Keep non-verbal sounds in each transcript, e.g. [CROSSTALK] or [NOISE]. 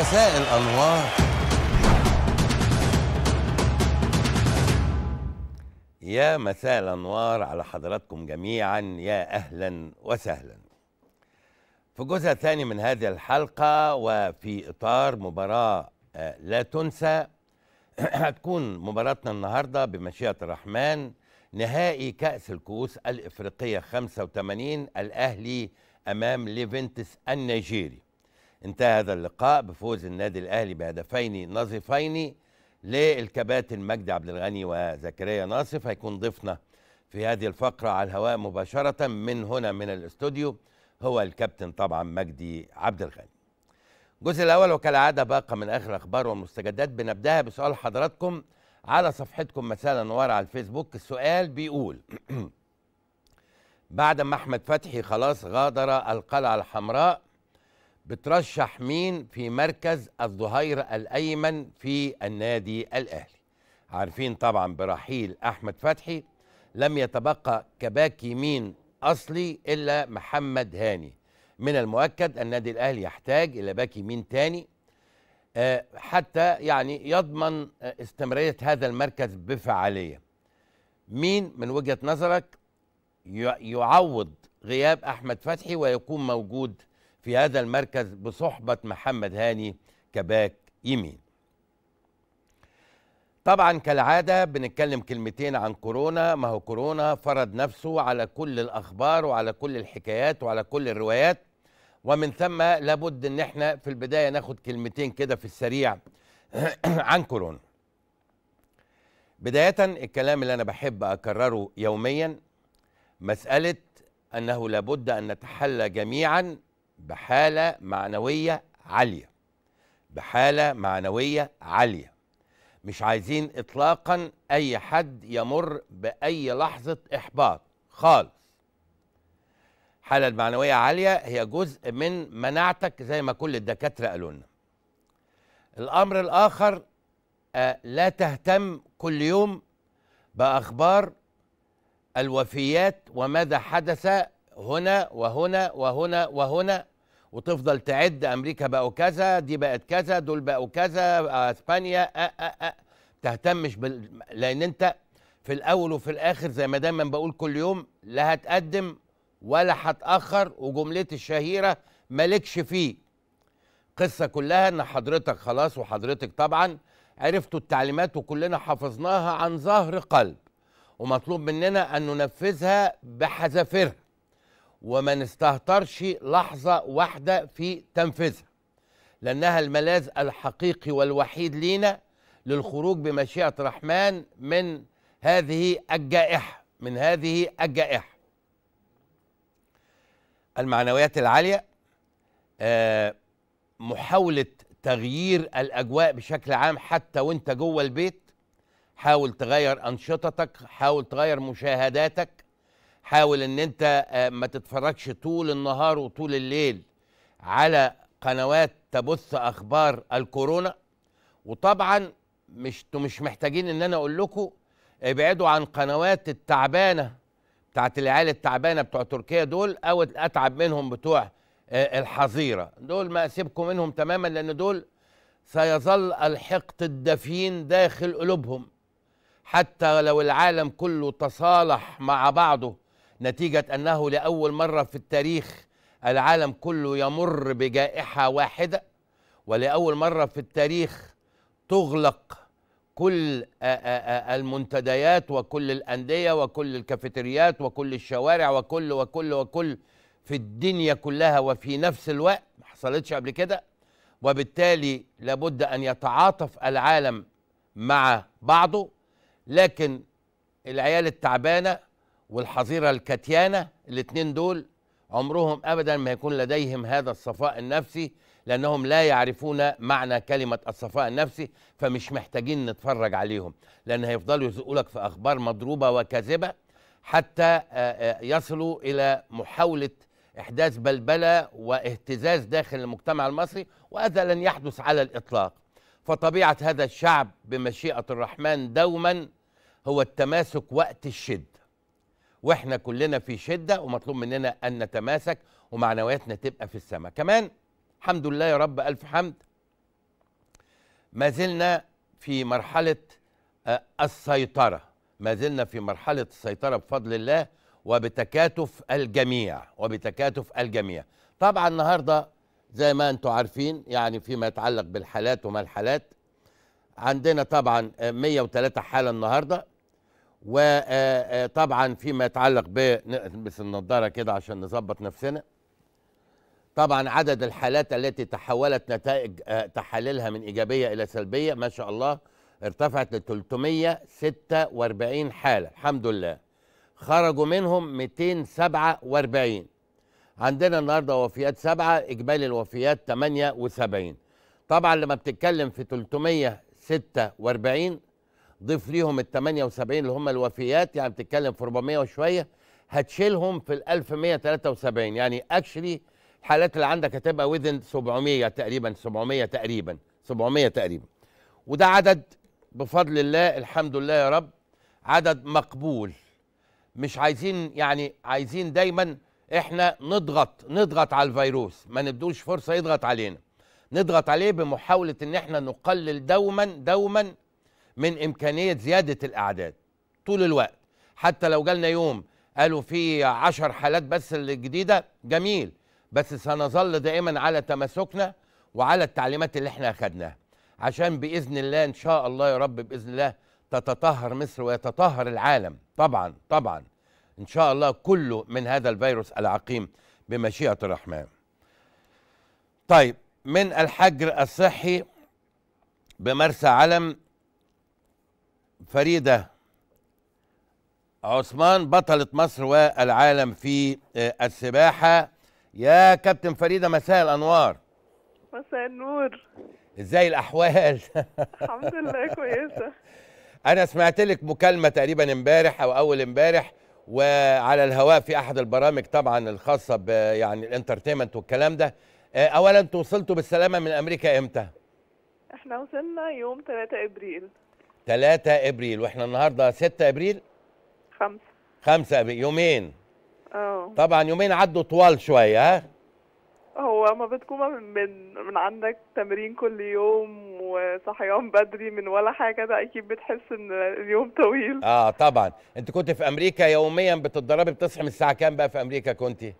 مساء الأنوار يا مساء الأنوار على حضراتكم جميعا يا أهلا وسهلا في الجزء الثاني من هذه الحلقة وفي إطار مباراة آه، لا تنسى [CLEARS THROAT] هتكون مباراتنا النهاردة بمشيئة الرحمن نهائي كأس الكؤوس الإفريقية 85 الأهلي أمام ليفنتس النيجيري انتهى هذا اللقاء بفوز النادي الاهلي بهدفين نظيفين للكباتن مجدي عبد الغني وزكريا ناصف هيكون ضيفنا في هذه الفقره على الهواء مباشره من هنا من الاستوديو هو الكابتن طبعا مجدي عبد الغني. الجزء الاول وكالعاده باقه من اخر اخبار والمستجدات بنبداها بسؤال حضراتكم على صفحتكم مساء النوار على الفيسبوك السؤال بيقول [CLEARS THROAT] بعد ما احمد فتحي خلاص غادر القلعه الحمراء بترشح مين في مركز الظهير الايمن في النادي الاهلي عارفين طبعا برحيل احمد فتحي لم يتبقى كباك يمين اصلي الا محمد هاني من المؤكد النادي الاهلي يحتاج الى باك يمين تاني آه، حتى يعني يضمن آه، استمراريه هذا المركز بفعاليه مين من وجهه نظرك يعوض غياب احمد فتحي ويكون موجود في هذا المركز بصحبة محمد هاني كباك يمين طبعا كالعادة بنتكلم كلمتين عن كورونا ما هو كورونا فرض نفسه على كل الأخبار وعلى كل الحكايات وعلى كل الروايات ومن ثم لابد ان احنا في البداية ناخد كلمتين كده في السريع [CLEARS THROAT] عن كورونا بداية الكلام اللي أنا بحب أكرره يوميا مسألة أنه لابد أن نتحلى جميعا بحالة معنوية عالية بحالة معنوية عالية مش عايزين إطلاقا أي حد يمر بأي لحظة إحباط خالص الحالة المعنوية عالية هي جزء من مناعتك زي ما كل الدكاترة قالوا لنا الأمر الآخر آه، لا تهتم كل يوم بأخبار الوفيات وماذا حدث هنا وهنا وهنا وهنا وتفضل تعد امريكا بقوا كذا دي بقت كذا دول بقوا كذا آه، اسبانيا أه أه أه. تهتمش بال... لان انت في الاول وفي الاخر زي ما دايما بقول كل يوم لا هتقدم ولا هتاخر وجملتي الشهيره مالكش فيه قصة كلها ان حضرتك خلاص وحضرتك طبعا عرفتوا التعليمات وكلنا حفظناها عن ظهر قلب ومطلوب مننا ان ننفذها بحذافيرها وما نستهترش لحظة واحدة في تنفيذها لأنها الملاذ الحقيقي والوحيد لينا للخروج بمشيئة الرحمن من هذه الجائحة من هذه الجائحة المعنويات العالية آه، محاولة تغيير الأجواء بشكل عام حتى وانت جوه البيت حاول تغير أنشطتك حاول تغير مشاهداتك حاول ان انت آه، ما تتفرجش طول النهار وطول الليل على قنوات تبث اخبار الكورونا وطبعا مش مش محتاجين ان انا اقول لكم ابعدوا عن قنوات التعبانه بتاعت العيال التعبانه بتوع تركيا دول او اتعب منهم بتوع آه، الحظيره دول ما اسيبكم منهم تماما لان دول سيظل الحقد الدفين داخل قلوبهم حتى لو العالم كله تصالح مع بعضه نتيجة أنه لأول مرة في التاريخ العالم كله يمر بجائحة واحدة ولأول مرة في التاريخ تغلق كل المنتديات وكل الأندية وكل الكافيتريات وكل الشوارع وكل وكل وكل في الدنيا كلها وفي نفس الوقت ما حصلتش قبل كده وبالتالي لابد أن يتعاطف العالم مع بعضه لكن العيال التعبانه والحظيره الكتيانه الاثنين دول عمرهم ابدا ما يكون لديهم هذا الصفاء النفسي لانهم لا يعرفون معنى كلمه الصفاء النفسي فمش محتاجين نتفرج عليهم لان هيفضلوا يزقوا لك في اخبار مضروبه وكاذبه حتى آه، آه، يصلوا الى محاوله احداث بلبله واهتزاز داخل المجتمع المصري وهذا لن يحدث على الاطلاق فطبيعه هذا الشعب بمشيئه الرحمن دوما هو التماسك وقت الشد واحنا كلنا في شده ومطلوب مننا ان نتماسك ومعنوياتنا تبقى في السماء كمان الحمد لله يا رب الف حمد ما زلنا في مرحله آه، السيطره ما زلنا في مرحله السيطره بفضل الله وبتكاتف الجميع وبتكاتف الجميع طبعا النهارده زي ما انتم عارفين يعني فيما يتعلق بالحالات وما الحالات عندنا طبعا 103 آه، حاله النهارده وطبعا آه، آه، فيما يتعلق بنلبس النضاره كده عشان نظبط نفسنا طبعا عدد الحالات التي تحولت نتائج آه، تحاليلها من ايجابيه الى سلبيه ما شاء الله ارتفعت ل 346 حاله الحمد لله خرجوا منهم 247 عندنا النهارده وفيات سبعه اجمالي الوفيات 78 طبعا لما بتتكلم في 346 ضيف ليهم ال 78 اللي هم الوفيات يعني بتتكلم في 400 وشويه هتشيلهم في ال 1173 يعني اكشلي الحالات اللي عندك هتبقى ويذن 700 تقريبا 700 تقريبا 700 تقريبا وده عدد بفضل الله الحمد لله يا رب عدد مقبول مش عايزين يعني عايزين دايما احنا نضغط نضغط على الفيروس ما ندوش فرصه يضغط علينا نضغط عليه بمحاوله ان احنا نقلل دوما دوما من إمكانية زيادة الأعداد طول الوقت حتى لو جالنا يوم قالوا في عشر حالات بس الجديدة جميل بس سنظل دائما على تمسكنا وعلى التعليمات اللي احنا أخدناها عشان بإذن الله إن شاء الله يا رب بإذن الله تتطهر مصر ويتطهر العالم طبعا طبعا إن شاء الله كله من هذا الفيروس العقيم بمشيئة الرحمن طيب من الحجر الصحي بمرسى علم فريدة عثمان بطلة مصر والعالم في آه، السباحة يا كابتن فريدة مساء الأنوار مساء النور ازاي الأحوال؟ [LAUGHS] الحمد لله كويسة أنا سمعت لك مكالمة تقريبا امبارح أو أول امبارح وعلى الهواء في أحد البرامج طبعا الخاصة ب يعني الانترتينمنت والكلام ده آه، أولا انتوا وصلتوا بالسلامة من أمريكا إمتى؟ احنا وصلنا يوم 3 ابريل 3 ابريل واحنا النهارده 6 ابريل 5 5 ابريل يومين اه طبعا يومين عدوا طوال شويه ها هو ما بتكون من من عندك تمرين كل يوم وصحيان بدري من ولا حاجه ده اكيد بتحس ان اليوم طويل اه طبعا انت كنت في امريكا يوميا بتتدربي بتصحي من الساعه كام بقى في امريكا كنتي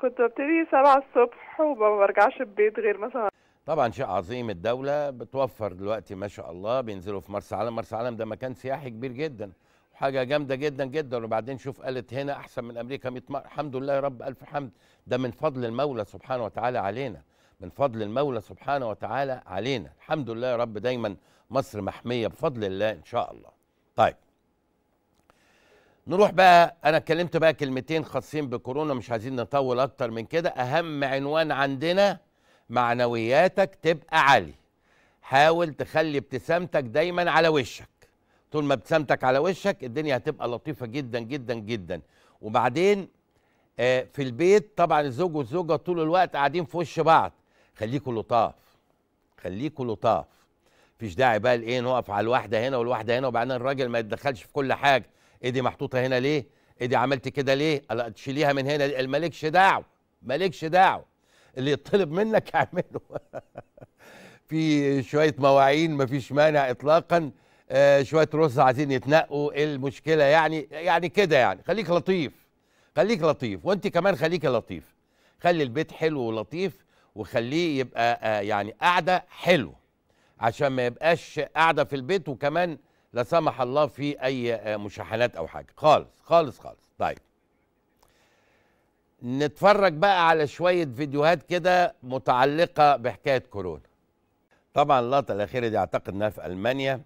كنت ببتدي 7 الصبح وما برجعش البيت غير مثلا طبعا شيء عظيم الدولة بتوفر دلوقتي ما شاء الله بينزلوا في مرسى علم مرسى علم ده مكان سياحي كبير جدا وحاجة جامدة جدا جدا وبعدين شوف قالت هنا أحسن من أمريكا 100 مرة الحمد لله يا رب ألف حمد ده من فضل المولى سبحانه وتعالى علينا من فضل المولى سبحانه وتعالى علينا الحمد لله يا رب دايما مصر محمية بفضل الله إن شاء الله طيب نروح بقى انا اتكلمت بقى كلمتين خاصين بكورونا مش عايزين نطول اكتر من كده اهم عنوان عندنا معنوياتك تبقى عالية حاول تخلي ابتسامتك دايما على وشك طول ما ابتسامتك على وشك الدنيا هتبقى لطيفة جدا جدا جدا وبعدين آه، في البيت طبعا الزوج والزوجة طول الوقت قاعدين في وش بعض خليكوا لطاف خليكوا لطاف مفيش داعي بقى لايه نقف على الواحده هنا والواحده هنا وبعدين الراجل ما يتدخلش في كل حاجه ايه دي محطوطه هنا ليه؟ ايه دي عملت كده ليه؟ تشيليها من هنا ليه؟ مالكش دعوه مالكش دعوه اللي يطلب منك اعمله [LAUGHS] في شويه مواعين مفيش مانع اطلاقا آه شويه رز عايزين يتنقوا ايه المشكله يعني يعني كده يعني خليك لطيف خليك لطيف وانت كمان خليك لطيف خلي البيت حلو ولطيف وخليه يبقى آه يعني قاعده حلو عشان ما يبقاش قاعده في البيت وكمان لا سمح الله في اي آه، مشاحنات او حاجه خالص خالص خالص طيب نتفرج بقى على شوية فيديوهات كده متعلقة بحكاية كورونا طبعا اللقطة الأخيرة دي أعتقد إنها في ألمانيا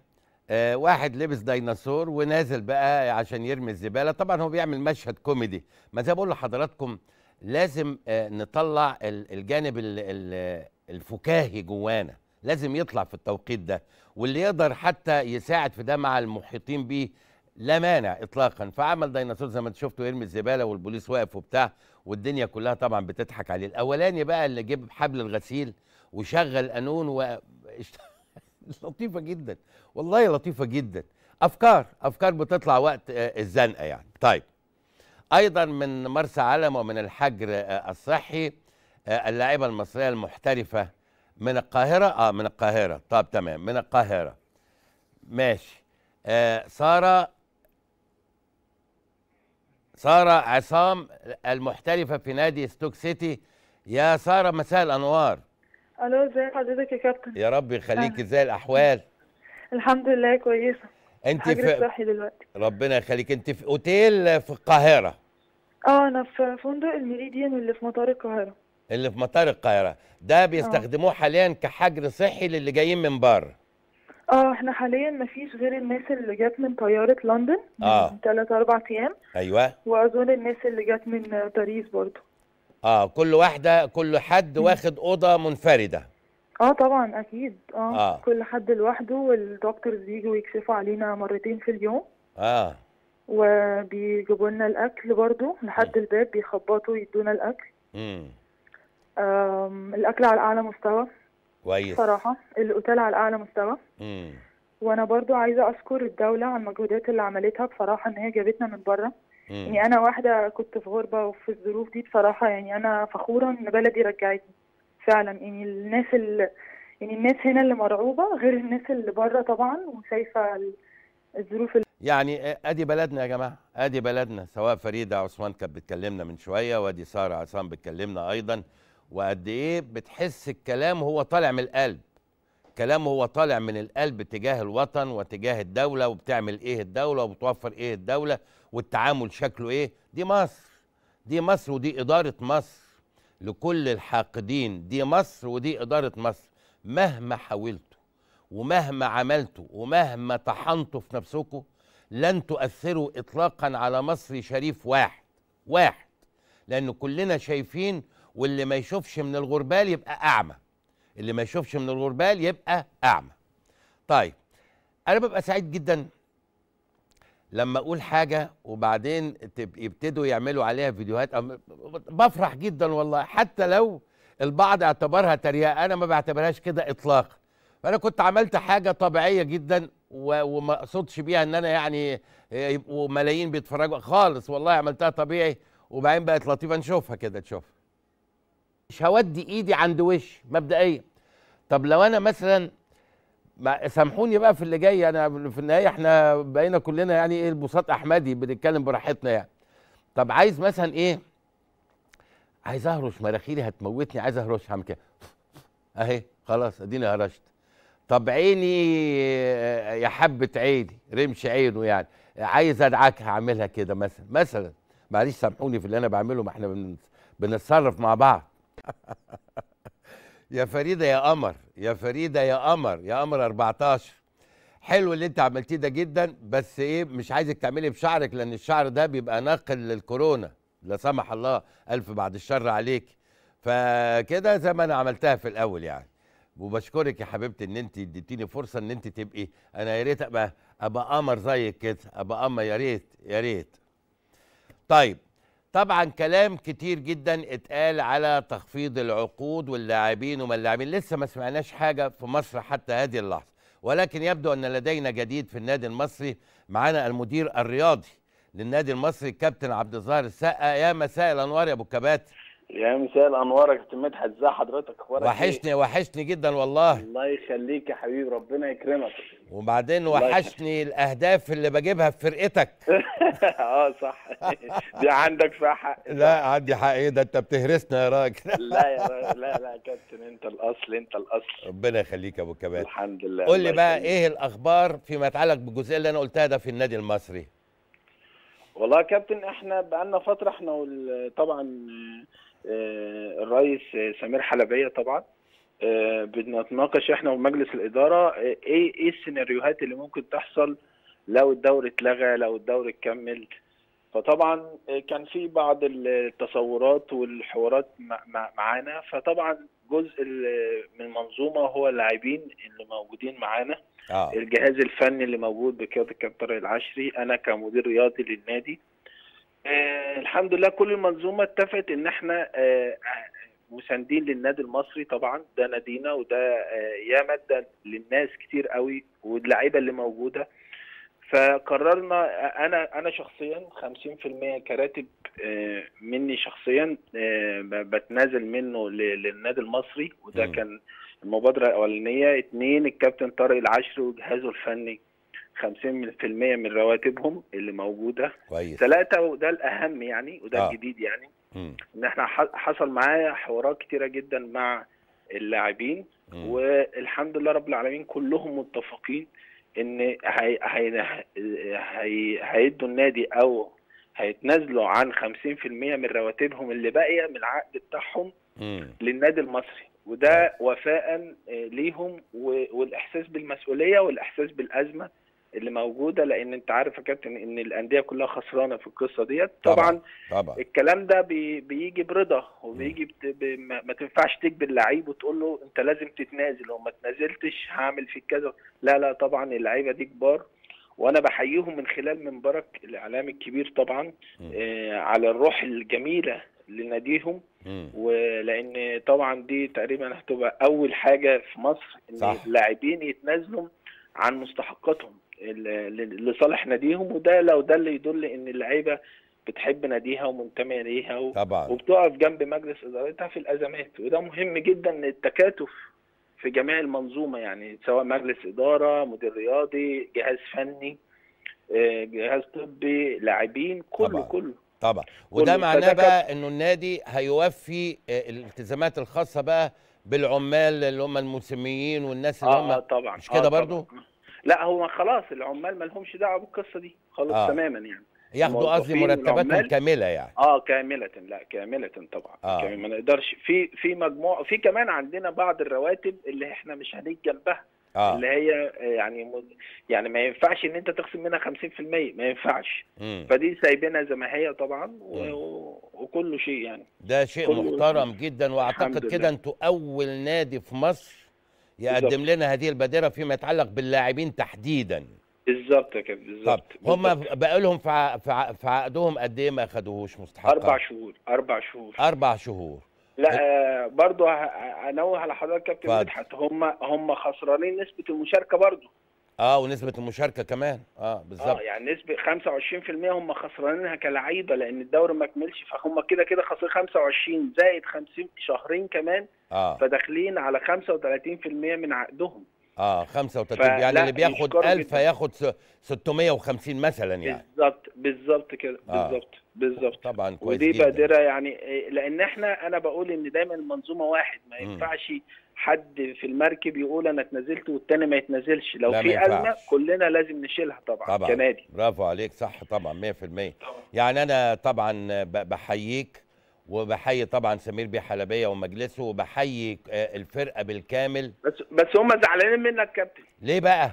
آه واحد لبس ديناصور ونازل بقى عشان يرمي الزبالة طبعا هو بيعمل مشهد كوميدي ما زي بقول لحضراتكم لازم آه نطلع الجانب الفكاهي جوانا لازم يطلع في التوقيت ده واللي يقدر حتى يساعد في ده مع المحيطين بيه لا مانع اطلاقا فعمل ديناصور زي ما انت شفتوا يرمي الزباله والبوليس واقف وبتاع والدنيا كلها طبعا بتضحك عليه الاولاني بقى اللي جيب حبل الغسيل وشغل قانون و [LAUGHS] لطيفه جدا والله لطيفه جدا افكار افكار بتطلع وقت آه، الزنقه يعني طيب ايضا من مرسى علم ومن الحجر آه، الصحي آه، اللاعبه المصريه المحترفه من القاهره اه من القاهره طب تمام من القاهره ماشي آه ساره ساره عصام المحترفه في نادي ستوك سيتي يا ساره مساء الانوار الو زي حضرتك يا كابتن يا رب يخليكي ازاي الاحوال الحمد لله كويسه انت في صحي دلوقتي ربنا يخليك انت في اوتيل في القاهره اه انا في فندق الميريديان اللي في مطار القاهره اللي في مطار القاهره ده آه. بيستخدموه حاليا كحجر صحي للي جايين من بره اه احنا حاليا ما فيش غير الناس اللي جت من طيارة لندن اه من ثلاث أربع أيام ايوه وأظن الناس اللي جت من باريس برضو اه كل واحدة كل حد واخد أوضة منفردة اه طبعا أكيد اه, آه. كل حد لوحده والدكتورز بييجوا يكشفوا علينا مرتين في اليوم اه وبيجيبوا لنا الأكل برضو لحد الباب بيخبطوا يدونا الأكل امم الأكل على أعلى مستوى كويس صراحة الأوتيل على أعلى مستوى مم. وأنا برضو عايزة أشكر الدولة على المجهودات اللي عملتها بصراحة إن هي جابتنا من بره يعني أنا واحدة كنت في غربة وفي الظروف دي بصراحة يعني أنا فخورة إن بلدي رجعتني فعلا يعني الناس اللي يعني الناس هنا اللي مرعوبة غير الناس اللي بره طبعا وشايفة الظروف اللي يعني ادي بلدنا يا جماعه ادي بلدنا سواء فريده عثمان كانت بتكلمنا من شويه وادي ساره عصام بتكلمنا ايضا وقد ايه بتحس الكلام هو طالع من القلب كلام هو طالع من القلب تجاه الوطن وتجاه الدولة وبتعمل ايه الدولة وبتوفر ايه الدولة والتعامل شكله ايه دي مصر دي مصر ودي إدارة مصر لكل الحاقدين دي مصر ودي إدارة مصر مهما حاولتوا ومهما عملتوا ومهما طحنتوا في نفسكم لن تؤثروا إطلاقا على مصري شريف واحد واحد لأن كلنا شايفين واللي ما يشوفش من الغربال يبقى أعمى اللي ما يشوفش من الغربال يبقى أعمى طيب أنا ببقى سعيد جدا لما أقول حاجة وبعدين يبتدوا يعملوا عليها فيديوهات بفرح جدا والله حتى لو البعض اعتبرها تريقة أنا ما بعتبرهاش كده إطلاقا فأنا كنت عملت حاجة طبيعية جدا وما اقصدش بيها ان انا يعني يبقوا ملايين بيتفرجوا خالص والله عملتها طبيعي وبعدين بقت لطيفه نشوفها كده تشوفها مش هودي ايدي عند وشي مبدئيا طب لو انا مثلا سامحوني بقى في اللي جاي انا في النهايه احنا بقينا كلنا يعني ايه البساط احمدي بنتكلم براحتنا يعني طب عايز مثلا ايه عايز اهرش مراخيلي هتموتني عايز اهرش اعمل كده اهي خلاص اديني هرشت طب عيني يا حبه عيني رمش عينه يعني عايز ادعكها اعملها كده مثلا مثلا معلش سامحوني في اللي انا بعمله ما احنا بنتصرف مع بعض [LAUGHS] يا فريده يا قمر يا فريده يا قمر يا قمر 14 حلو اللي انت عملتيه ده جدا بس ايه مش عايزك تعملي بشعرك لان الشعر ده بيبقى ناقل للكورونا لا سمح الله الف بعد الشر عليك فكده زي ما انا عملتها في الاول يعني وبشكرك يا حبيبتي ان انت اديتيني فرصه ان انت تبقي انا يا ريت ابقى ابقى قمر زيك كده ابقى قمر يا ريت يا ريت طيب طبعا كلام كتير جدا اتقال على تخفيض العقود واللاعبين وما اللاعبين لسه ما سمعناش حاجه في مصر حتى هذه اللحظه ولكن يبدو ان لدينا جديد في النادي المصري معانا المدير الرياضي للنادي المصري الكابتن عبد الظاهر السقا يا مساء الانوار يا ابو الكباتن يا مساء الانوار يا كابتن مدحت ازي حضرتك اخبارك إيه؟ وحشني وحشني جدا والله الله يخليك يا حبيبي ربنا يكرمك وبعدين وحشني الاهداف اللي بجيبها في فرقتك [LAUGHS] اه صح دي عندك فيها حق لا عندي حق ايه ده انت بتهرسنا يا راجل [LAUGHS] لا يا راجل لا لا يا كابتن انت الاصل انت الاصل ربنا يخليك يا ابو كمال الحمد لله قول لي بقى ايه الاخبار فيما يتعلق بالجزئيه اللي انا قلتها ده في النادي المصري والله يا كابتن احنا بقالنا فتره احنا طبعا آه، الرئيس سمير حلبيه طبعا آه، بنتناقش احنا ومجلس الاداره آه، ايه ايه السيناريوهات اللي ممكن تحصل لو الدوري اتلغى لو الدوري اتكمل فطبعا كان في بعض التصورات والحوارات معانا فطبعا جزء من المنظومه هو اللاعبين اللي موجودين معانا آه. الجهاز الفني اللي موجود بقياده الكابتن العشري انا كمدير رياضي للنادي آه، الحمد لله كل المنظومه اتفقت ان احنا آه، آه، مساندين للنادي المصري طبعا ده نادينا وده يا ماده للناس كتير قوي واللعيبه اللي موجوده فقررنا انا انا شخصيا 50% كراتب مني شخصيا بتنازل منه للنادي المصري وده كان المبادره الاولانيه اثنين الكابتن طارق العشري وجهازه الفني 50% من رواتبهم اللي موجوده كويس ثلاثه وده الاهم يعني وده آه. الجديد يعني ان احنا حصل معايا حوارات كتيره جدا مع اللاعبين والحمد لله رب العالمين كلهم متفقين ان هي هي هي هيدوا النادي او هيتنازلوا عن 50% من رواتبهم اللي باقيه من العقد بتاعهم مم. للنادي المصري وده آه. وفاء آه، ليهم والاحساس بالمسؤوليه والاحساس بالازمه اللي موجوده لان انت عارف يا كابتن ان الانديه كلها خسرانه في القصه ديت طبعا, طبعا الكلام ده بي بيجي برضا وبيجي بت... ما تنفعش تجبر لعيب وتقول له انت لازم تتنازل لو ما تنازلتش هعمل فيك كذا لا لا طبعا اللعيبه دي كبار وانا بحييهم من خلال منبرك الاعلامي الكبير طبعا آه على الروح الجميله لناديهم ولان طبعا دي تقريبا هتبقى اول حاجه في مصر ان اللاعبين يتنازلوا عن مستحقاتهم لصالح ناديهم وده لو ده اللي يدل ان اللعيبه بتحب ناديها ومنتميه ليها و... طبعا وبتقف جنب مجلس ادارتها في الازمات وده مهم جدا التكاتف في جميع المنظومه يعني سواء مجلس اداره مدير رياضي جهاز فني آه، جهاز طبي لاعبين كله طبعا. كله طبعا وده كله. معناه بقى انه النادي هيوفي آه، الالتزامات الخاصه بقى بالعمال اللي هم الموسميين والناس اللي آه، هم آه طبعا مش كده آه برضو لا هو خلاص العمال ما لهمش دعوه بالقصه دي خلاص آه. تماما يعني ياخدوا قصدي مرتباتهم كامله يعني اه كامله لا كامله طبعا آه. كامل ما نقدرش في في مجموعه في كمان عندنا بعض الرواتب اللي احنا مش هنيجي جنبها آه. اللي هي آه، يعني يعني ما ينفعش ان انت تخصم منها 50% ما ينفعش مم. فدي سايبينها زي ما هي طبعا و... وكل شيء يعني ده شيء محترم جدا واعتقد كده انتوا اول نادي في مصر يقدم لنا هذه البادره فيما يتعلق باللاعبين تحديدا بالظبط يا كابتن بالظبط هم بقى لهم في في عقدهم قد ايه ما خدوهوش مستحق اربع شهور اربع شهور اربع شهور لا آه، برضه انوه على حضرتك كابتن مدحت هم هم خسرانين نسبه المشاركه برضه اه ونسبه المشاركه كمان اه بالظبط اه يعني نسبه 25% هم خسرانينها كلعيبه لان الدوري ما كملش فهم كده كده خسرانين 25 زائد 50 شهرين كمان اه فداخلين على 35% من عقدهم اه 35 يعني اللي بياخد 1000 هياخد 650 مثلا يعني بالظبط بالظبط كده آه. بالظبط بالظبط طبعا كويس ودي بادره يعني إيه، لان احنا انا بقول ان دايما المنظومه واحد ما ينفعش حد في المركب يقول انا اتنزلت والتاني ما يتنزلش لو في ازمه كلنا لازم نشيلها طبعا, طبعا كنادي برافو عليك صح طبعا 100% طبعا. يعني انا طبعا بحييك وبحيي طبعا سمير بيه حلبيه ومجلسه وبحيي آه، الفرقه بالكامل بس بس هم زعلانين منك كابتن ليه بقى؟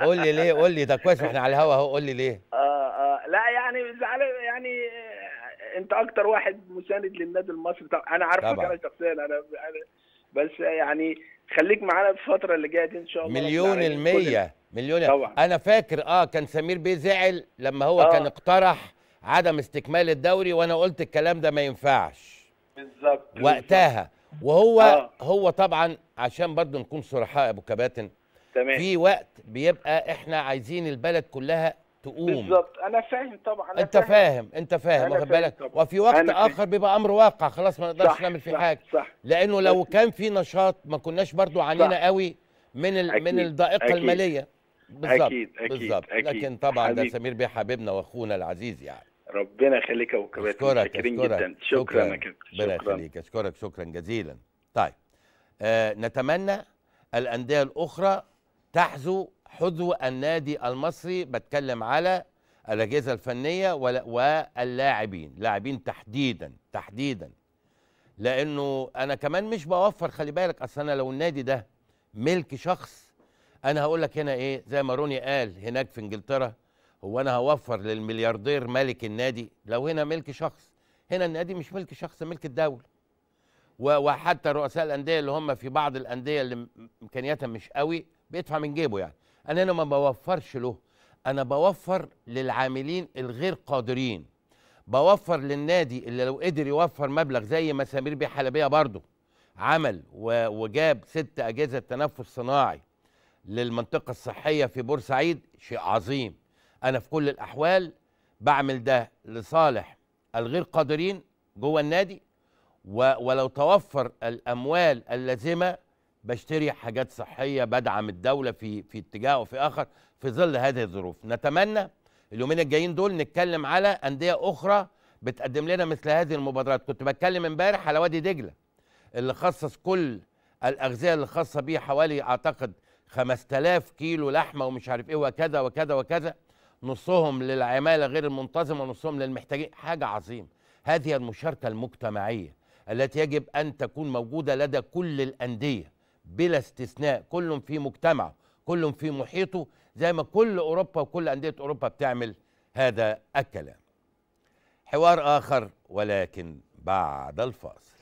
قول لي ليه قول لي ده كويس احنا على الهوا اهو قول لي ليه؟ آه آه لا يعني زعلان يعني آه، انت اكتر واحد مساند للنادي المصري طب انا عارفك انا شخصيا انا بس يعني خليك معانا في الفتره اللي جايه دي ان شاء الله مليون يعني المية مليون طبعا انا فاكر اه كان سمير بيه زعل لما هو آه. كان اقترح عدم استكمال الدوري وانا قلت الكلام ده ما ينفعش بالظبط وقتها وهو آه. هو طبعا عشان برضه نكون صرحاء يا ابو كباتن تمام في وقت بيبقى احنا عايزين البلد كلها تقوم بالظبط انا فاهم طبعا أنا انت فاهم. فاهم انت فاهم واخد بالك وفي وقت اخر بيبقى امر واقع خلاص ما نقدرش نعمل فيه حاجه صح لانه لو كان في نشاط ما كناش برضو عانينا قوي من ال... من الضائقه أكيد. الماليه بالظبط بالظبط لكن طبعا حبيب. ده سمير بيه حبيبنا واخونا العزيز يعني ربنا يخليك يا ابو كباتن اشكرك جدا شكرا يا كابتن ربنا يخليك اشكرك شكرا جزيلا طيب آه نتمنى الانديه الاخرى تحذو حذو النادي المصري بتكلم على الاجهزه الفنيه واللاعبين لاعبين تحديدا تحديدا لانه انا كمان مش بوفر خلي بالك اصل انا لو النادي ده ملك شخص انا هقول لك هنا ايه زي ما روني قال هناك في انجلترا هو انا هوفر للملياردير ملك النادي لو هنا ملك شخص هنا النادي مش ملك شخص ملك الدوله وحتى رؤساء الانديه اللي هم في بعض الانديه اللي امكانياتها مش قوي بيدفع من جيبه يعني انا هنا ما بوفرش له انا بوفر للعاملين الغير قادرين بوفر للنادي اللي لو قدر يوفر مبلغ زي ما سمير بيه حلبيه برضه عمل وجاب ست اجهزه تنفس صناعي للمنطقه الصحيه في بورسعيد شيء عظيم انا في كل الاحوال بعمل ده لصالح الغير قادرين جوه النادي ولو توفر الاموال اللازمه بشتري حاجات صحيه بدعم الدوله في في اتجاه وفي اخر في ظل هذه الظروف نتمنى اليومين الجايين دول نتكلم على انديه اخرى بتقدم لنا مثل هذه المبادرات كنت بتكلم امبارح على وادي دجله اللي خصص كل الاغذيه اللي خاصه بيه حوالي اعتقد 5000 كيلو لحمه ومش عارف ايه وكذا وكذا وكذا نصهم للعماله غير المنتظمه ونصهم للمحتاجين حاجه عظيمه هذه المشاركه المجتمعيه التي يجب ان تكون موجوده لدى كل الانديه بلا استثناء كل في مجتمعه كل في محيطه زي ما كل اوروبا وكل انديه اوروبا بتعمل هذا الكلام حوار اخر ولكن بعد الفاصل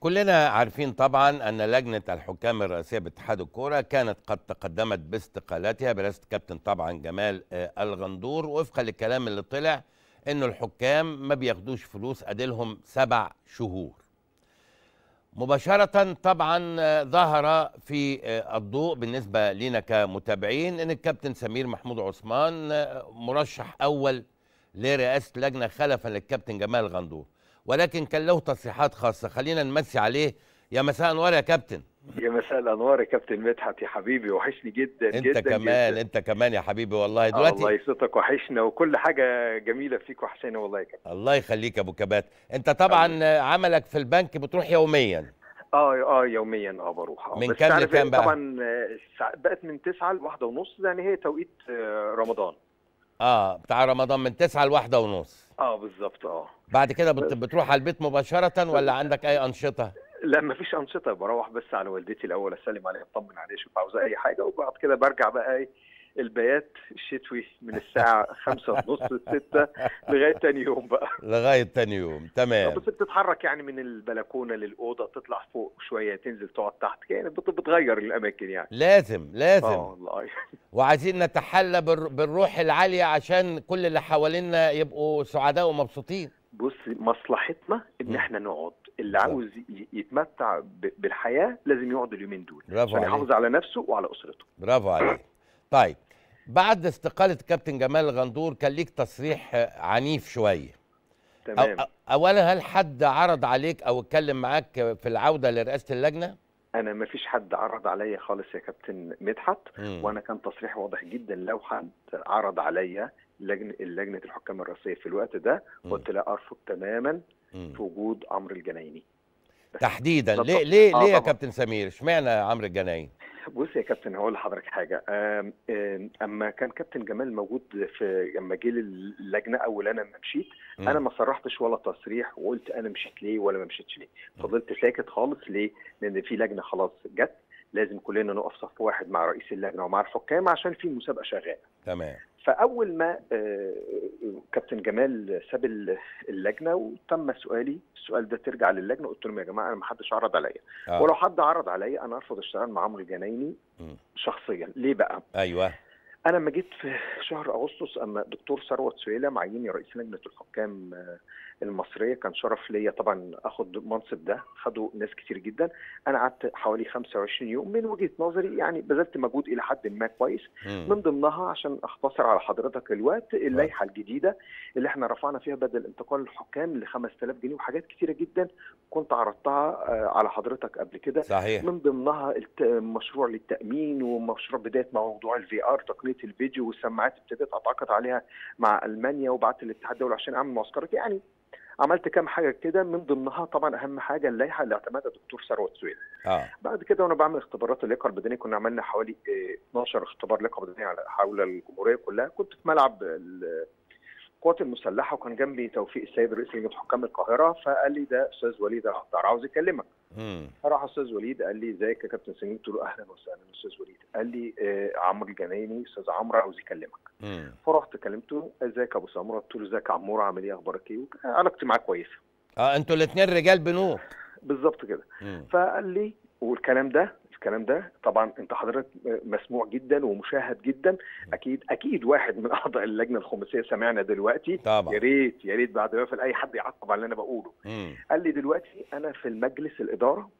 كلنا عارفين طبعا أن لجنة الحكام الرئاسية باتحاد الكورة كانت قد تقدمت باستقالتها برئاسة كابتن طبعا جمال آه، الغندور وفقا للكلام اللي طلع أنه الحكام ما بياخدوش فلوس أديلهم سبع شهور مباشرة طبعا آه، ظهر في آه، الضوء بالنسبة لنا كمتابعين أن الكابتن سمير محمود عثمان مرشح أول لرئاسة لجنة خلفا للكابتن جمال غندور ولكن كان له تصريحات خاصه خلينا نمسي عليه يا مساء انوار يا كابتن يا مساء الانوار يا كابتن مدحت يا حبيبي وحشني جدا انت جدا كمان جداً. انت كمان يا حبيبي والله دلوقتي الله يصوتك وحشنا وكل حاجه جميله فيك وحشاني والله يا كابتن الله يخليك يا ابو كبات انت طبعا أوه. عملك في البنك بتروح يوميا اه اه يوميا اه بروح اه من كام لكام إيه؟ بقى؟ طبعا آه، بقت من 9 ل 1 ونص يعني هي توقيت آه، رمضان اه بتاع رمضان من 9 ل 1 ونص اه بالظبط اه بعد كده بت... بتروح على البيت مباشره ولا عندك اي انشطه لا ما فيش انشطه بروح بس على والدتي الاول اسلم عليها اطمن عليها اشوف عاوزه اي حاجه وبعد كده برجع بقى ايه البيات الشتوي من الساعة [LAUGHS] خمسة ونص ستة لغاية تاني يوم بقى لغاية تاني يوم تمام بس بتتحرك يعني من البلكونة للأوضة تطلع فوق شوية تنزل تقعد تحت يعني بتغير الأماكن يعني لازم لازم اه والله [LAUGHS] وعايزين نتحلى بالروح العالية عشان كل اللي حوالينا يبقوا سعداء ومبسوطين بص مصلحتنا ان احنا نقعد اللي عاوز يتمتع بالحياه لازم يقعد اليومين دول عشان يحافظ على نفسه وعلى اسرته برافو عليك طيب بعد استقاله كابتن جمال الغندور كان ليك تصريح عنيف شويه تمام اولا هل حد عرض عليك او اتكلم معاك في العوده لرئاسه اللجنه انا ما فيش حد عرض عليا خالص يا كابتن مدحت وانا كان تصريح واضح جدا لو حد عرض عليا لجنه لجنه الحكام الرئاسيه في الوقت ده قلت لا ارفض تماما في وجود عمرو الجنايني تحديدا ليه ليه آه ليه يا كابتن سمير اشمعنى عمرو الجنايني بص يا كابتن هقول لحضرتك حاجه اما كان كابتن جمال موجود في لما جه اللجنه اول انا لما مشيت انا ما صرحتش ولا تصريح وقلت انا مشيت ليه ولا ما مشيتش ليه فضلت ساكت خالص ليه لان في لجنه خلاص جت لازم كلنا نقف صف واحد مع رئيس اللجنه ومع الحكام عشان في مسابقه شغاله تمام فاول ما آه، كابتن جمال ساب اللجنه وتم سؤالي السؤال ده ترجع للجنه قلت لهم يا جماعه انا ما حدش عرض عليا آه. ولو حد عرض عليا انا ارفض اشتغل مع عمرو الجنايني شخصيا ليه بقى ايوه انا لما جيت في شهر اغسطس اما دكتور ثروت سويلة معيني رئيس لجنه الحكام آه، المصريه كان شرف ليا طبعا اخد المنصب ده خدوا ناس كتير جدا انا قعدت حوالي 25 يوم من وجهه نظري يعني بذلت مجهود الى حد ما كويس من ضمنها عشان اختصر على حضرتك الوقت اللائحه الجديده اللي احنا رفعنا فيها بدل انتقال الحكام ل 5000 جنيه وحاجات كتيره جدا كنت عرضتها آه، على حضرتك قبل كده صحيح. من ضمنها مشروع للتامين ومشروع بدايه موضوع الفي ار تقنيه الفيديو والسماعات ابتديت اتعاقد عليها مع المانيا وبعت الاتحاد الدولي عشان اعمل معسكرات يعني عملت كام حاجه كده من ضمنها طبعا اهم حاجه اللائحه اللي اعتمدها الدكتور ثروت سويد آه. بعد كده وانا بعمل اختبارات اللياقه البدنيه كنا عملنا حوالي 12 اختبار لياقه بدنيه على حول الجمهوريه كلها كنت في ملعب القوات المسلحه وكان جنبي توفيق السيد رئيس لجنه حكام القاهره فقال لي ده استاذ وليد العطار عاوز يكلمك فراح استاذ وليد قال لي ازيك يا كابتن سمير قلت له اهلا وسهلا استاذ وليد قال لي آه عمرو الجنايني استاذ عمرو عاوز يكلمك فرحت كلمته ازيك يا ابو سمره قلت له ازيك يا عمور عامل ايه اخبارك ايه علاقتي معاه كويسه اه انتوا الاثنين رجال بنوك بالظبط كده فقال لي والكلام ده الكلام ده طبعا انت حضرتك مسموع جدا ومشاهد جدا اكيد اكيد واحد من اعضاء اللجنه الخماسيه سمعنا دلوقتي طبعا يا ريت يا ريت بعد ما يقفل اي حد يعقب على اللي انا بقوله مم. قال لي دلوقتي انا في المجلس الاداره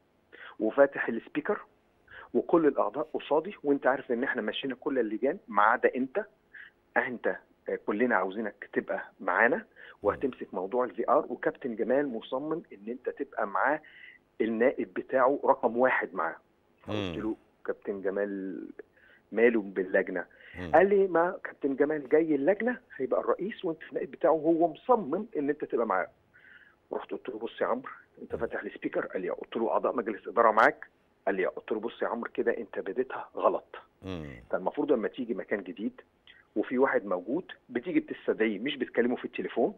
وفاتح السبيكر وكل الاعضاء قصادي وانت عارف ان احنا ماشيين كل اللجان ما عدا انت انت كلنا عاوزينك تبقى معانا وهتمسك موضوع الفي ار وكابتن جمال مصمم ان انت تبقى معاه النائب بتاعه رقم واحد معاه قلت له كابتن جمال ماله باللجنه مم. قال لي ما كابتن جمال جاي اللجنه هيبقى الرئيس وانت النائب بتاعه هو مصمم ان انت تبقى معاه رحت قلت له بص يا عمرو انت فاتح السبيكر قال لي قلت له اعضاء مجلس اداره معاك قال لي قلت له بص يا عمرو كده انت بديتها غلط فالمفروض لما تيجي مكان جديد وفي واحد موجود بتيجي بتستدعيه مش بتكلمه في التليفون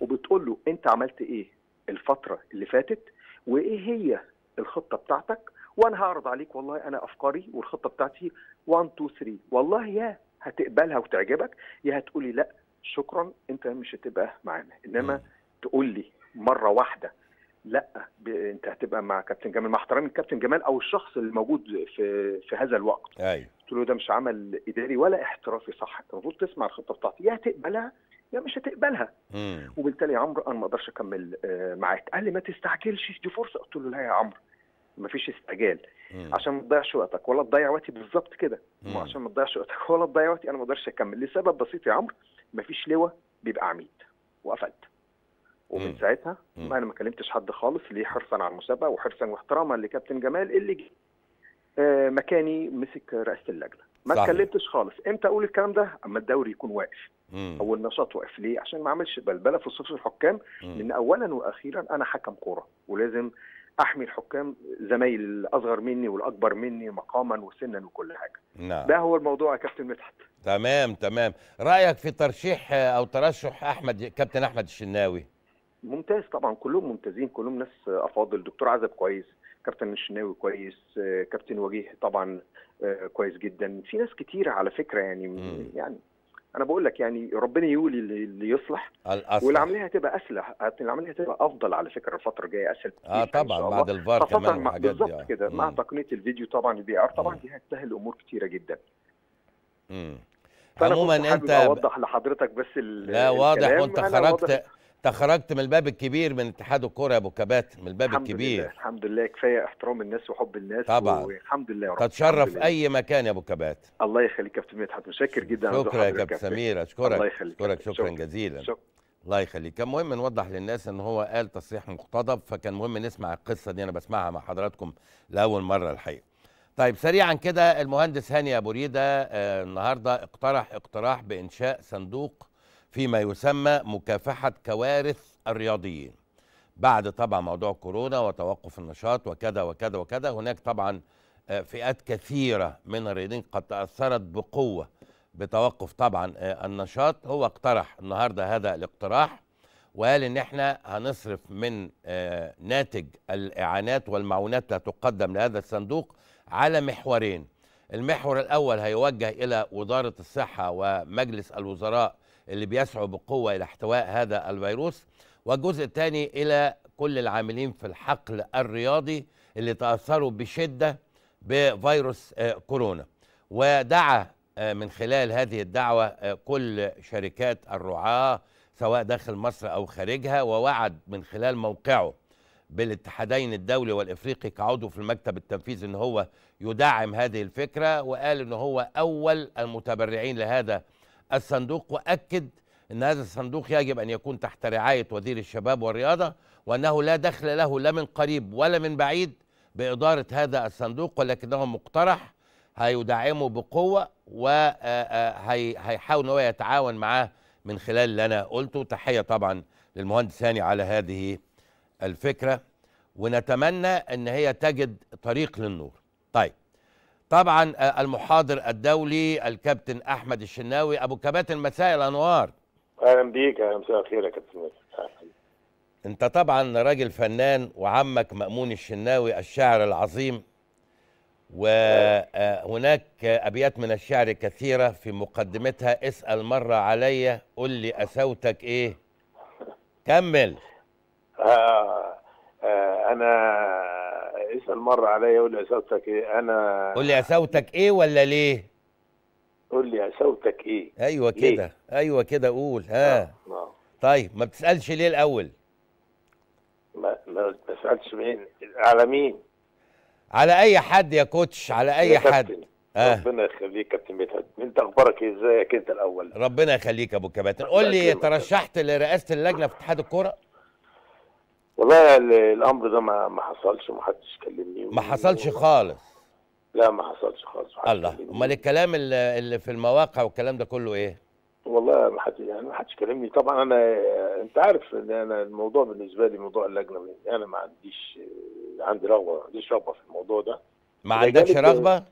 وبتقول له انت عملت ايه الفتره اللي فاتت وايه هي الخطه بتاعتك وانا هعرض عليك والله انا افكاري والخطه بتاعتي 1 2 3 والله يا هتقبلها وتعجبك يا هتقولي لا شكرا انت مش هتبقى معانا انما تقول لي مره واحده لا انت هتبقى مع كابتن جمال مع احترامي لكابتن جمال او الشخص اللي موجود في في هذا الوقت ايوه قلت له ده مش عمل اداري ولا احترافي صح انت المفروض تسمع الخطه بتاعتي يا هتقبلها يا مش هتقبلها مم. وبالتالي يا عمرو انا ما اقدرش اكمل آه، معاك قال لي ما تستعجلش دي فرصه قلت له لا يا عمرو ما فيش استعجال مم. عشان ما تضيعش وقتك ولا تضيع وقتي بالظبط كده عشان ما تضيعش وقتك [LAUGHS] ولا تضيع وقتي انا ما اقدرش اكمل لسبب بسيط يا عمرو ما فيش لواء بيبقى عميد وقفلت ومن ساعتها ما انا ما كلمتش حد خالص ليه حرصا على المسابقه وحرصا واحتراما لكابتن جمال اللي جي. آه، مكاني مسك رئاسه اللجنه ما اتكلمتش خالص امتى اقول الكلام ده اما الدوري يكون واقف مم. او النشاط واقف ليه عشان ما اعملش بلبله في صفوف الحكام مم. لان اولا واخيرا انا حكم كوره ولازم احمي الحكام زمايل الاصغر مني والاكبر مني مقاما وسنا وكل حاجه نعم. ده هو الموضوع يا كابتن مدحت تمام تمام رايك في ترشيح او ترشح احمد كابتن احمد الشناوي ممتاز طبعا كلهم ممتازين كلهم ناس افاضل دكتور عزب كويس كابتن الشناوي كويس آه، كابتن وجيه طبعا آه، كويس جدا في ناس كتير على فكره يعني م. يعني انا بقول لك يعني ربنا يولي اللي يصلح الأصلح. والعمليه هتبقى اسلح العمليه هتبقى افضل على فكره الفتره الجايه اسهل اه طبعا بعد الفار كمان مع بالظبط كده مع تقنيه الفيديو طبعا البي ار طبعا دي هتسهل امور كتيره جدا امم عموما انت اوضح لحضرتك بس لا واضح وانت خرجت تخرجت من الباب الكبير من اتحاد الكوره يا ابو كبات من الباب الحمد الكبير لله. الحمد لله كفايه احترام الناس وحب الناس طبعا والحمد لله يا رب تتشرف اي مكان يا ابو كبات الله يخليك يا كابتن مدحت متشكر جدا شكرا يا كابتن سمير اشكرك الله يخليك اشكرك شكرا جزيلا شكرا. الله يخليك كان مهم نوضح للناس ان هو قال تصريح مقتضب فكان مهم نسمع القصه دي انا بسمعها مع حضراتكم لاول مره الحقيقه طيب سريعا كده المهندس هاني ابو ريده آه، النهارده اقترح اقتراح بانشاء صندوق فيما يسمى مكافحة كوارث الرياضيين بعد طبعا موضوع كورونا وتوقف النشاط وكذا وكذا وكذا هناك طبعا آه، فئات كثيرة من الرياضيين قد تأثرت بقوة بتوقف طبعا آه، النشاط هو اقترح النهاردة هذا الاقتراح وقال ان احنا هنصرف من آه، ناتج الاعانات والمعونات التي تقدم لهذا الصندوق على محورين المحور الاول هيوجه الى وزاره الصحه ومجلس الوزراء اللي بيسعوا بقوة إلى احتواء هذا الفيروس والجزء الثاني إلى كل العاملين في الحقل الرياضي اللي تأثروا بشدة بفيروس آه، كورونا ودعا آه، من خلال هذه الدعوة آه، كل شركات الرعاة سواء داخل مصر أو خارجها ووعد من خلال موقعه بالاتحادين الدولي والافريقي كعضو في المكتب التنفيذي ان هو يدعم هذه الفكره وقال ان هو اول المتبرعين لهذا الصندوق وأكد أن هذا الصندوق يجب أن يكون تحت رعاية وزير الشباب والرياضة وأنه لا دخل له لا من قريب ولا من بعيد بإدارة هذا الصندوق ولكنه مقترح هيدعمه بقوة وهيحاول أن هو يتعاون معاه من خلال اللي أنا قلته تحية طبعا للمهندس هاني على هذه الفكرة ونتمنى أن هي تجد طريق للنور طبعا آه، المحاضر الدولي الكابتن احمد الشناوي ابو كباتن مساء الانوار اهلا بيك اهلا مساء الخير يا كابتن انت طبعا راجل فنان وعمك مامون الشناوي الشاعر العظيم وهناك آه. آه، ابيات من الشعر كثيره في مقدمتها اسال مره عليا قل لي اسوتك ايه كمل آه آه انا اسال مره عليا يقول لي عساوتك ايه انا قول لي عساوتك ايه ولا ليه قول لي عساوتك ايه ايوه كده ايوه كده قول ها آه. آه. طيب ما بتسالش ليه الاول ما ما بسالش مين على مين على اي حد يا كوتش على اي حد آه. ربنا يخليك كابتن مدحت انت اخبارك إيه؟ ازيك انت الاول ربنا يخليك يا ابو الكباتن قول لي ترشحت لرئاسه اللجنه في اتحاد الكوره والله الامر ده ما ما حصلش ما حدش كلمني ما حصلش خالص لا ما حصلش خالص الله امال الكلام اللي في المواقع والكلام ده كله ايه والله ما حد يعني ما حدش كلمني طبعا انا انت عارف ان انا الموضوع بالنسبه لي موضوع اللجنه انا ما عنديش عندي رغبه ما عنديش رغبه في الموضوع ده ما عندكش رغبه؟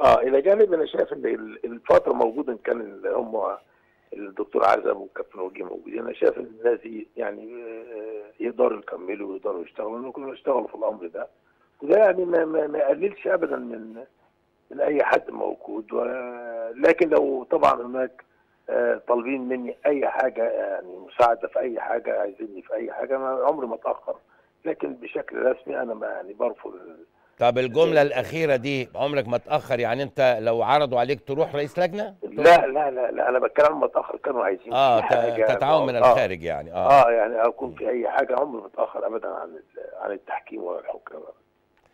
اه الى جانب انا شايف ان الفتره موجوده ان كان هم الدكتور عزب والكابتن وجيه موجودين انا شايف ان الناس دي يعني آه، يقدروا يكملوا ويقدروا يشتغلوا لان كلهم اشتغلوا في الامر ده وده يعني ما, ما, ما يقللش ابدا من من اي حد موجود لكن لو طبعا هناك آه، طالبين مني اي حاجه يعني مساعده في اي حاجه عايزيني في اي حاجه انا عمري ما اتاخر لكن بشكل رسمي انا ما يعني برفض طب الجملة آه. الأخيرة دي عمرك ما تأخر يعني أنت لو عرضوا عليك تروح رئيس لجنة؟ لا لا لا, لا أنا بتكلم ما تأخر كانوا عايزين اه تتعاون من آه الخارج يعني اه اه يعني أكون في أي حاجة عمري ما أتأخر أبدا عن عن التحكيم ولا الحكم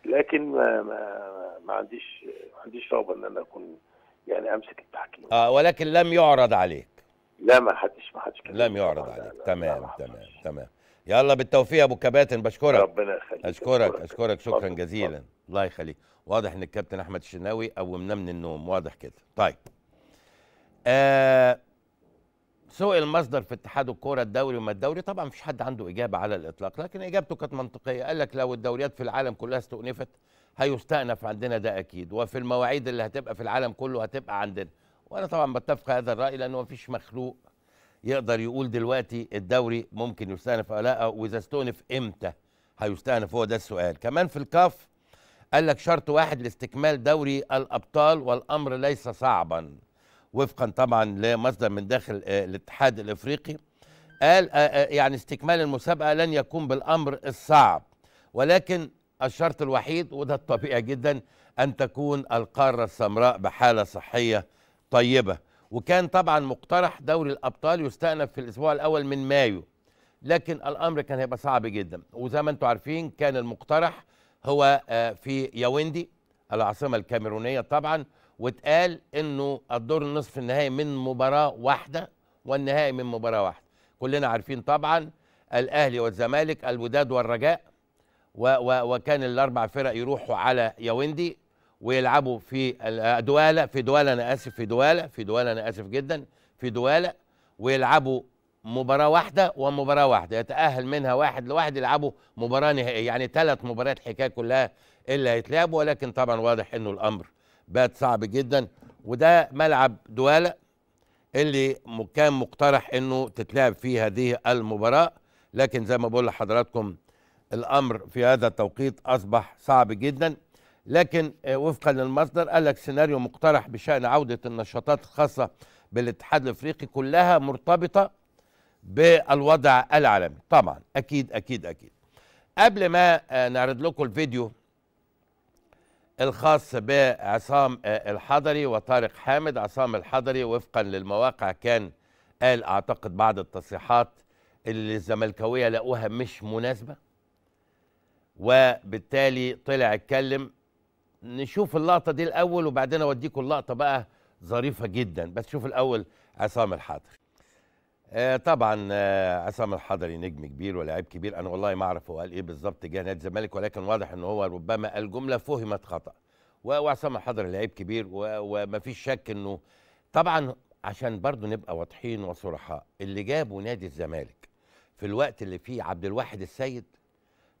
لكن ما ما, ما عنديش ما عنديش رغبة إن أنا أكون يعني أمسك التحكيم اه ولكن لم يعرض عليك لا ما حدش ما حدش لم يعرض عليك تمام تمام تمام يلا بالتوفيق يا ابو الكباتن بشكرك ربنا يخليك اشكرك اشكرك شكرا جزيلا الله يخليك واضح ان الكابتن احمد الشناوي او من النوم واضح كده طيب آه سوء المصدر في اتحاد الكوره الدوري وما الدوري طبعا مفيش حد عنده اجابه على الاطلاق لكن اجابته كانت منطقيه قال لك لو الدوريات في العالم كلها استؤنفت هيستأنف عندنا ده اكيد وفي المواعيد اللي هتبقى في العالم كله هتبقى عندنا وانا طبعا بتفق هذا الراي لانه مفيش مخلوق يقدر يقول دلوقتي الدوري ممكن يستأنف أو لا وإذا استأنف إمتى هيستأنف هو ده السؤال كمان في الكاف قال لك شرط واحد لاستكمال دوري الأبطال والأمر ليس صعبا وفقا طبعا لمصدر من داخل آه، الاتحاد الإفريقي قال آه، آه، يعني استكمال المسابقة لن يكون بالأمر الصعب ولكن الشرط الوحيد وده الطبيعي جدا أن تكون القارة السمراء بحالة صحية طيبة وكان طبعا مقترح دوري الابطال يستأنف في الاسبوع الاول من مايو لكن الامر كان هيبقى صعب جدا وزي ما انتم عارفين كان المقترح هو آه، في ياوندي العاصمه الكاميرونيه طبعا واتقال انه الدور النصف النهائي من مباراه واحده والنهائي من مباراه واحده كلنا عارفين طبعا الاهلي والزمالك الوداد والرجاء و و وكان الاربع فرق يروحوا على ياوندي ويلعبوا في آه، دواله في دواله انا اسف في دواله في دواله انا اسف جدا في دواله ويلعبوا مباراه واحده ومباراه واحده يتاهل منها واحد لواحد يلعبوا مباراه نهائيه يعني ثلاث مباريات حكايه كلها اللي هيتلعبوا ولكن طبعا واضح انه الامر بات صعب جدا وده ملعب دواله اللي كان مقترح انه تتلعب فيه هذه المباراه لكن زي ما بقول لحضراتكم الامر في هذا التوقيت اصبح صعب جدا لكن آه، وفقا للمصدر قال لك سيناريو مقترح بشأن عودة النشاطات الخاصة بالاتحاد الافريقي كلها مرتبطة بالوضع العالمي طبعا اكيد اكيد اكيد قبل ما آه، نعرض لكم الفيديو الخاص بعصام آه، الحضري وطارق حامد عصام الحضري وفقا للمواقع كان قال اعتقد بعض التصريحات اللي الزملكاويه لقوها مش مناسبه وبالتالي طلع اتكلم نشوف اللقطه دي الاول وبعدين اوديكم اللقطه بقى ظريفه جدا بس شوف الاول عصام الحضري آه طبعا آه عصام الحضري نجم كبير ولاعيب كبير انا والله ما اعرف هو قال ايه بالظبط جه نادي الزمالك ولكن واضح ان هو ربما قال جمله فهمت خطا وعصام الحضري لعيب كبير ومفيش شك انه طبعا عشان برضه نبقى واضحين وصرحاء اللي جابوا نادي الزمالك في الوقت اللي فيه عبد الواحد السيد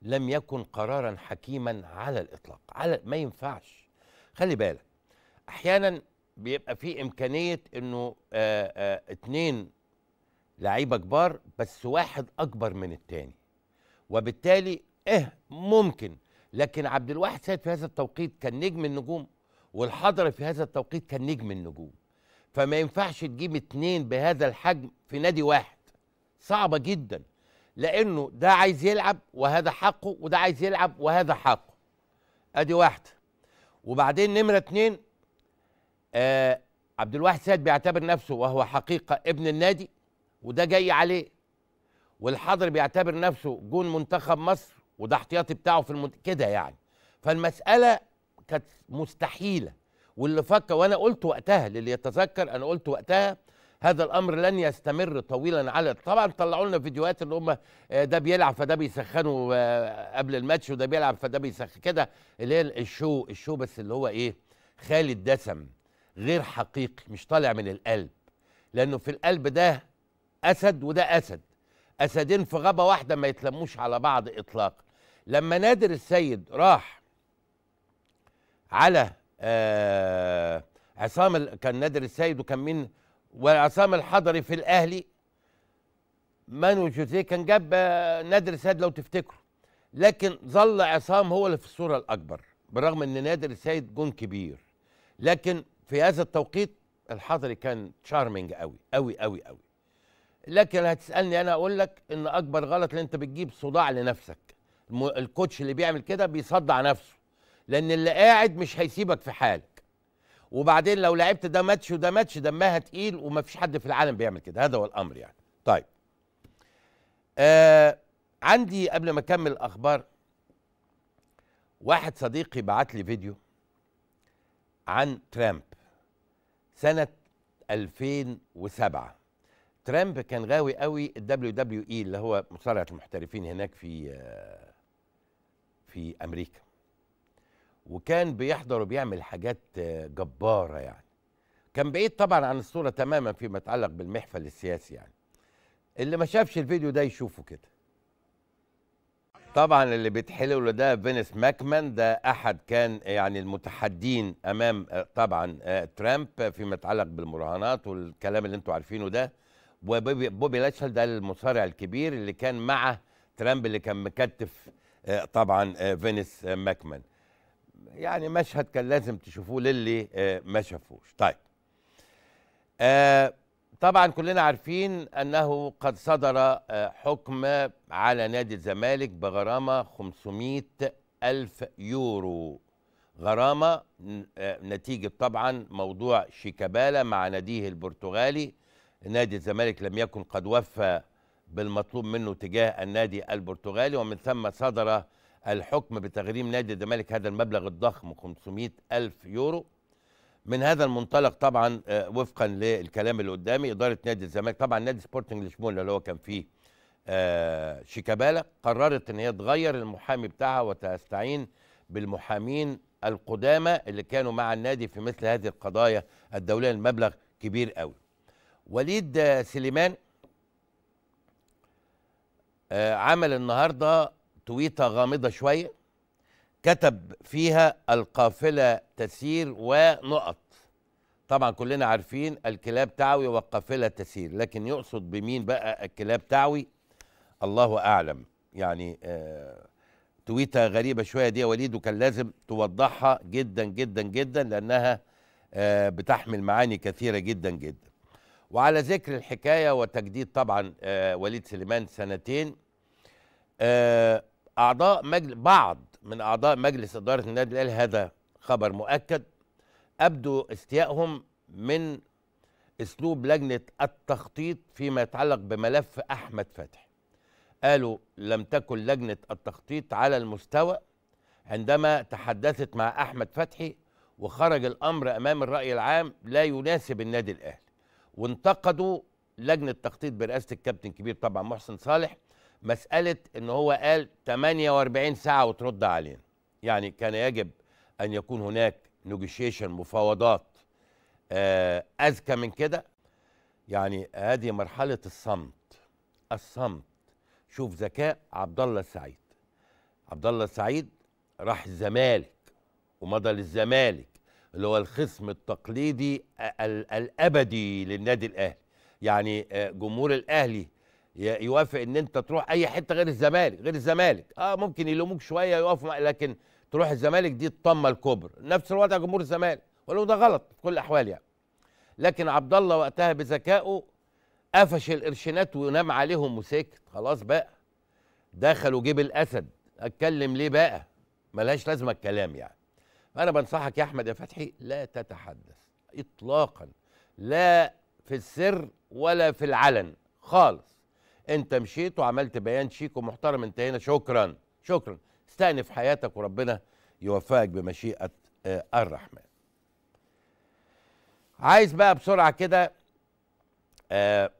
لم يكن قرارا حكيما على الاطلاق على ما ينفعش خلي بالك احيانا بيبقى في امكانيه انه آآ آآ اتنين لعيبه كبار بس واحد اكبر من التاني وبالتالي ايه ممكن لكن عبد الواحد سيد في هذا التوقيت كان نجم النجوم والحضري في هذا التوقيت كان نجم النجوم فما ينفعش تجيب اتنين بهذا الحجم في نادي واحد صعبه جدا لانه ده عايز يلعب وهذا حقه وده عايز يلعب وهذا حقه ادي واحده وبعدين نمره اتنين آه عبد الواحد سيد بيعتبر نفسه وهو حقيقه ابن النادي وده جاي عليه والحضر بيعتبر نفسه جون منتخب مصر وده احتياطي بتاعه في المنت... كده يعني فالمساله كانت مستحيله واللي فكر وانا قلت وقتها للي يتذكر انا قلت وقتها هذا الامر لن يستمر طويلا على طبعا طلعوا لنا فيديوهات ان هم آه، ده بيلعب فده بيسخنه آه، قبل الماتش وده بيلعب فده بيسخن كده اللي هي الشو الشو بس اللي هو ايه خالي الدسم غير حقيقي مش طالع من القلب لانه في القلب ده اسد وده اسد اسدين في غابه واحده ما يتلموش على بعض اطلاقا لما نادر السيد راح على آه عصام كان نادر السيد وكان مين وعصام الحضري في الاهلي مانو جوزيه كان جاب آه، نادر السيد لو تفتكروا لكن ظل عصام هو اللي في الصوره الاكبر بالرغم ان نادر السيد جون كبير لكن في هذا التوقيت الحضري كان تشارمنج قوي قوي قوي قوي لكن هتسالني انا اقول لك ان اكبر غلط ان انت بتجيب صداع لنفسك الكوتش اللي بيعمل كده بيصدع نفسه لان اللي قاعد مش هيسيبك في حالك وبعدين لو لعبت ده ماتش وده ماتش دمها تقيل ومفيش حد في العالم بيعمل كده هذا هو الامر يعني طيب آه عندي قبل ما اكمل الاخبار واحد صديقي بعت لي فيديو عن ترامب سنه 2007 ترامب كان غاوي قوي الدبليو دبليو اي اللي هو مصارعه المحترفين هناك في آه، في امريكا وكان بيحضر وبيعمل حاجات آه، جباره يعني كان بعيد طبعا عن الصوره تماما فيما يتعلق بالمحفل السياسي يعني اللي ما شافش الفيديو ده يشوفه كده طبعا اللي بيتحلوا له ده فينس ماكمان ده احد كان يعني المتحدين امام آه، طبعا آه، ترامب فيما يتعلق بالمراهنات والكلام اللي انتم عارفينه ده وبوبي لاتشل ده المصارع الكبير اللي كان مع ترامب اللي كان مكتف طبعا فينس ماكمان يعني مشهد كان لازم تشوفوه للي آه، ما شافوش طيب آه، طبعا كلنا عارفين انه قد صدر آه، حكم على نادي الزمالك بغرامه 500 الف يورو غرامه نتيجه طبعا موضوع شيكابالا مع ناديه البرتغالي نادي الزمالك لم يكن قد وفى بالمطلوب منه تجاه النادي البرتغالي ومن ثم صدر الحكم بتغريم نادي الزمالك هذا المبلغ الضخم 500 ألف يورو من هذا المنطلق طبعا آه، وفقا للكلام اللي قدامي إدارة نادي الزمالك طبعا نادي سبورتنج لشمول اللي هو كان فيه آه، شيكابالا قررت ان هي تغير المحامي بتاعها وتستعين بالمحامين القدامى اللي كانوا مع النادي في مثل هذه القضايا الدوليه المبلغ كبير قوي وليد آه، سليمان عمل النهارده تويته غامضه شويه كتب فيها القافله تسير ونقط طبعا كلنا عارفين الكلاب تعوي والقافله تسير لكن يقصد بمين بقى الكلاب تعوي الله اعلم يعني آه تويته غريبه شويه دي يا وليد وكان لازم توضحها جدا جدا جدا لانها آه بتحمل معاني كثيره جدا جدا وعلى ذكر الحكايه وتجديد طبعا آه وليد سليمان سنتين آه اعضاء مجل بعض من اعضاء مجلس اداره النادي الاهلي هذا خبر مؤكد ابدوا استيائهم من اسلوب لجنه التخطيط فيما يتعلق بملف احمد فتحي قالوا لم تكن لجنه التخطيط على المستوى عندما تحدثت مع احمد فتحي وخرج الامر امام الراي العام لا يناسب النادي الاهلي وانتقدوا لجنه التخطيط برئاسه الكابتن كبير طبعا محسن صالح مساله ان هو قال 48 ساعه وترد علينا يعني كان يجب ان يكون هناك نيجوشيشن مفاوضات آه، اذكى من كده يعني هذه مرحله الصمت الصمت شوف ذكاء عبد الله السعيد عبد الله السعيد راح الزمالك ومضى للزمالك اللي هو الخصم التقليدي الابدي للنادي الاهلي يعني آه، جمهور الاهلي يوافق ان انت تروح اي حته غير الزمالك غير الزمالك اه ممكن يلوموك شويه يقفوا لكن تروح الزمالك دي الطمه الكبرى نفس الوضع جمهور الزمالك ولو ده غلط في كل الاحوال يعني لكن عبد الله وقتها بذكائه قفش القرشينات ونام عليهم وسكت خلاص بقى دخلوا جيب الاسد اتكلم ليه بقى ملهاش لازمه الكلام يعني فانا بنصحك يا احمد يا فتحي لا تتحدث اطلاقا لا في السر ولا في العلن خالص انت مشيت وعملت بيان شيك ومحترم انت هنا شكرا شكرا استأنف حياتك وربنا يوفقك بمشيئة آه، الرحمن عايز بقى بسرعة كده آه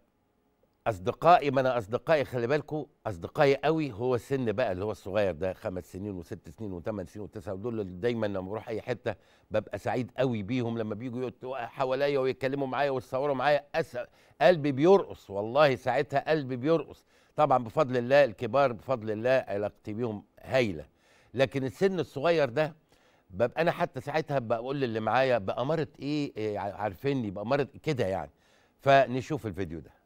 اصدقائي ما انا اصدقائي خلي بالكم اصدقائي قوي هو السن بقى اللي هو الصغير ده خمس سنين وست سنين وثمان سنين وتسعه ودول اللي دايما لما بروح اي حته ببقى سعيد قوي بيهم لما بيجوا حواليا ويتكلموا معايا ويتصوروا معايا قلبي بيرقص والله ساعتها قلبي بيرقص طبعا بفضل الله الكبار بفضل الله علاقتي بيهم هايله لكن السن الصغير ده ببقى انا حتى ساعتها بقول للي معايا باماره ايه عارفيني باماره كده يعني فنشوف الفيديو ده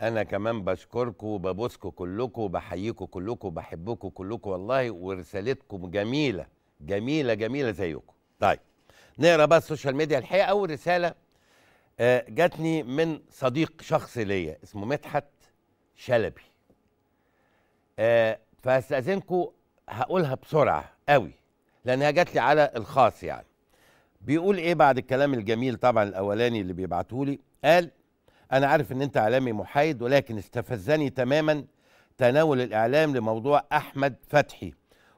انا كمان بشكركم وببوسكم كلكم وبحييكم كلكم وبحبكم كلكم والله ورسالتكم جميله جميله جميله زيكم طيب نقرا بقى السوشيال ميديا الحقيقه اول رساله آه، جاتني من صديق شخص ليا اسمه مدحت شلبي آه، فاستاذنكم هقولها بسرعه قوي لانها جات لي على الخاص يعني بيقول ايه بعد الكلام الجميل طبعا الاولاني اللي بيبعتولي لي قال أنا عارف إن أنت إعلامي محايد ولكن استفزني تماما تناول الإعلام لموضوع أحمد فتحي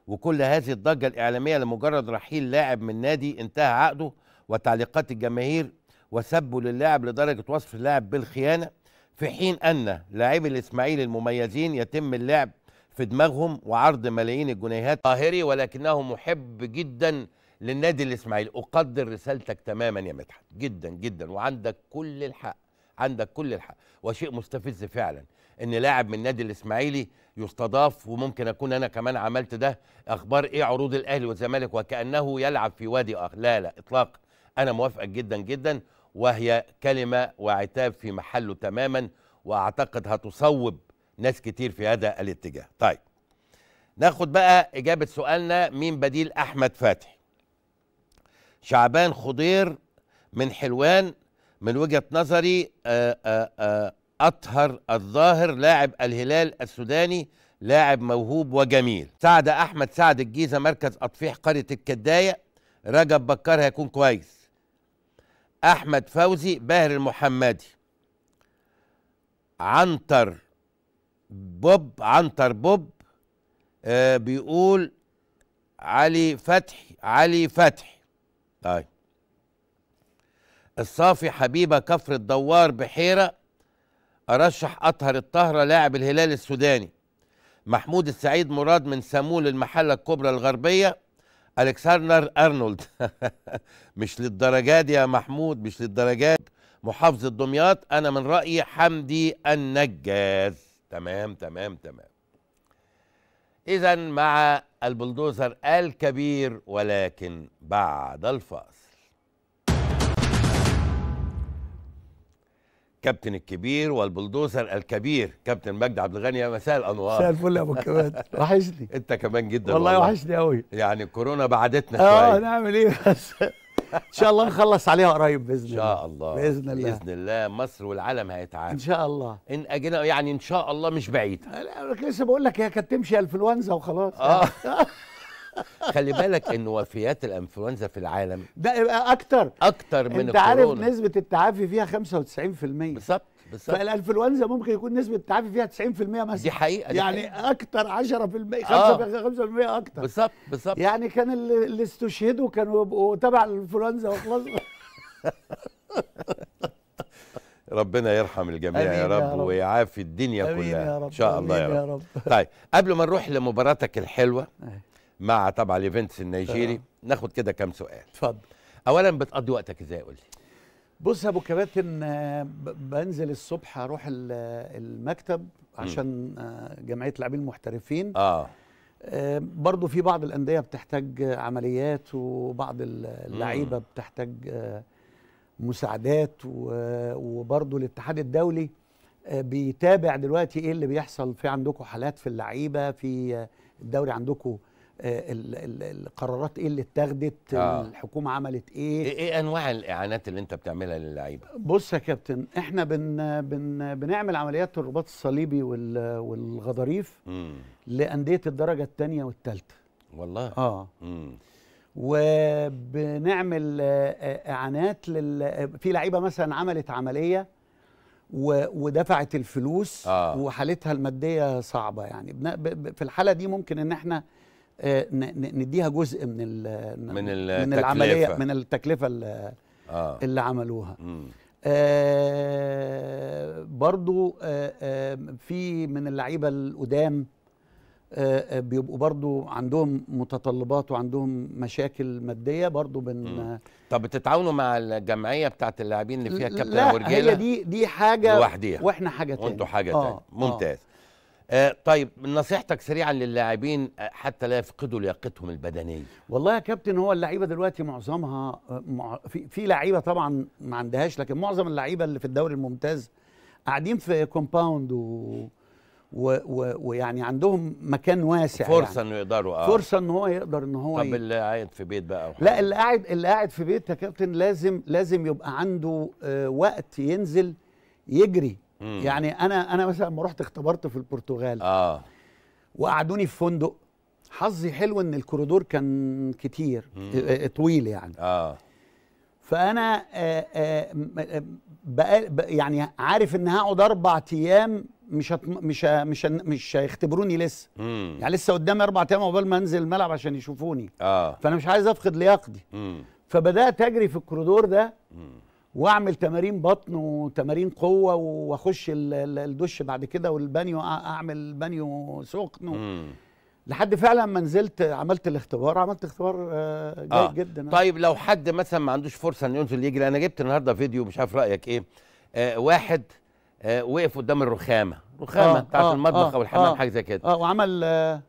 وكل هذه الضجة الإعلامية لمجرد رحيل لاعب من نادي انتهى عقده وتعليقات الجماهير وسبوا للاعب لدرجة وصف اللاعب بالخيانة في حين أن لاعبي الإسماعيلي المميزين يتم اللعب في دماغهم وعرض ملايين الجنيهات قاهري ولكنه محب جدا للنادي الإسماعيلي أقدر رسالتك تماما يا مدحت جدا جدا وعندك كل الحق عندك كل الحق وشيء مستفز فعلا ان لاعب من نادي الاسماعيلي يستضاف وممكن اكون انا كمان عملت ده اخبار ايه عروض الاهلي والزمالك وكانه يلعب في وادي اخر لا لا اطلاقا انا موافقك جدا جدا وهي كلمه وعتاب في محله تماما واعتقد هتصوب ناس كتير في هذا الاتجاه طيب ناخد بقى اجابه سؤالنا مين بديل احمد فتحي شعبان خضير من حلوان من وجهه نظري آه، آه، آه، اطهر الظاهر لاعب الهلال السوداني لاعب موهوب وجميل سعد احمد سعد الجيزه مركز اطفيح قريه الكدايه رجب بكر هيكون كويس احمد فوزي باهر المحمدي عنتر بوب عنتر بوب آه بيقول علي فتحي علي فتحي طيب الصافي حبيبه كفر الدوار بحيره ارشح اطهر الطهره لاعب الهلال السوداني محمود السعيد مراد من سامول المحله الكبرى الغربيه الكسندر ارنولد [LAUGHS] مش للدرجات يا محمود مش للدرجات محافظه دمياط انا من رايي حمدي النجاز تمام تمام تمام اذا مع البلدوزر الكبير ولكن بعد الفاصل كابتن الكبير والبلدوزر الكبير كابتن مجدي عبد الغني مساء الانوار مساء الفل يا ابو الكبات [LAUGHS] وحشني انت كمان جدا والله, والله. وحشني قوي يعني كورونا بعدتنا آه، شويه اه نعمل ايه بس [LAUGHS] ان شاء الله نخلص عليها قريب باذن الله ان شاء الله باذن الله باذن الله مصر والعالم هيتعافى ان شاء الله ان اجينا يعني ان شاء الله مش بعيد لا لسه بقول لك هي كانت تمشي انفلونزا وخلاص اه [LAUGHS] خلي بالك ان وفيات الانفلونزا في العالم ده يبقى اكتر اكتر من انت الكورونا. عارف نسبه التعافي فيها 95% بالظبط بالظبط فالانفلونزا ممكن يكون نسبه التعافي فيها 90% مثلا دي حقيقه دي يعني حقيقة. اكتر 10% 5% آه. 5% اكتر بالظبط بالظبط يعني كان اللي استشهدوا كانوا يبقوا تبع الانفلونزا وخلاص [LAUGHS] ربنا يرحم الجميع يا رب, يا رب ويعافي الدنيا أمين كلها يا رب ان شاء الله يا رب, يا رب. طيب قبل ما نروح لمباراتك الحلوه آه. مع طبعا ليفنتس النيجيري طبعا. آه. ناخد كده كام سؤال اتفضل اولا بتقضي وقتك ازاي قول لي بص يا ابو كباتن آه، بنزل الصبح اروح المكتب عشان آه، جمعيه لاعبين محترفين اه برضه في بعض الانديه بتحتاج عمليات وبعض اللعيبه بتحتاج مساعدات وبرضه الاتحاد الدولي بيتابع دلوقتي ايه اللي بيحصل في عندكم حالات في اللعيبه في الدوري عندكم آه، القرارات ايه اللي اتخذت آه. الحكومه عملت ايه ايه, إيه انواع الاعانات اللي انت بتعملها للعيبه بص يا كابتن احنا بن بن بنعمل عمليات الرباط الصليبي والغضاريف لانديه الدرجه الثانيه والثالثه والله اه مم. وبنعمل آه، آه، اعانات لل في لعيبه مثلا عملت عمليه و... ودفعت الفلوس آه. وحالتها الماديه صعبه يعني بن... ب... في الحاله دي ممكن ان احنا آه، نديها جزء من الـ من, الـ من العمليه من التكلفه اللي, آه. اللي عملوها آه برضو آه،, آه في من اللعيبه القدام آه،, آه بيبقوا برضو عندهم متطلبات وعندهم مشاكل ماديه برضو بن طب بتتعاونوا مع الجمعيه بتاعت اللاعبين اللي فيها كابتن ورجاله لا هي دي دي حاجه لوحديها واحنا حاجه تانية وانتوا حاجه آه تانية ممتاز آه آه، طيب نصيحتك سريعا للاعبين آه، حتى لا يفقدوا لياقتهم البدنيه والله يا كابتن هو اللعيبه دلوقتي معظمها آه، في, في لعيبه طبعا ما عندهاش لكن معظم اللعيبه اللي في الدوري الممتاز قاعدين في كومباوند و ويعني عندهم مكان واسع يعني. فرصه يعني. انه يقدروا اه فرصه ان هو يقدر ان هو طب اللي قاعد في بيت بقى لا اللي قاعد اللي قاعد في بيت يا كابتن لازم لازم يبقى عنده آه وقت ينزل يجري مم. يعني انا انا مثلا لما رحت اختبرت في البرتغال اه وقعدوني في فندق حظي حلو ان الكوريدور كان كتير مم. آه، آه، طويل يعني اه فانا آآ آه، آآ بقى يعني عارف ان هقعد اربع ايام مش هتم مش ه... مش ه... مش هيختبروني لسه مم. يعني لسه قدامي اربع ايام عقبال ما انزل الملعب عشان يشوفوني آه. فانا مش عايز افقد لياقتي فبدات اجري في الكوريدور ده مم. واعمل تمارين بطن وتمارين قوه واخش الدش بعد كده والبانيو اعمل بانيو سخن لحد فعلا ما نزلت عملت الاختبار عملت اختبار آه، جيد آه. جدا آه. طيب لو حد مثلا ما عندوش فرصه انه ينزل يجري انا جبت النهارده فيديو مش عارف رايك ايه آه واحد آه وقف قدام الرخامه رخامه آه بتاعت آه المطبخ آه او الحمام آه حاجه زي كده اه وعمل آه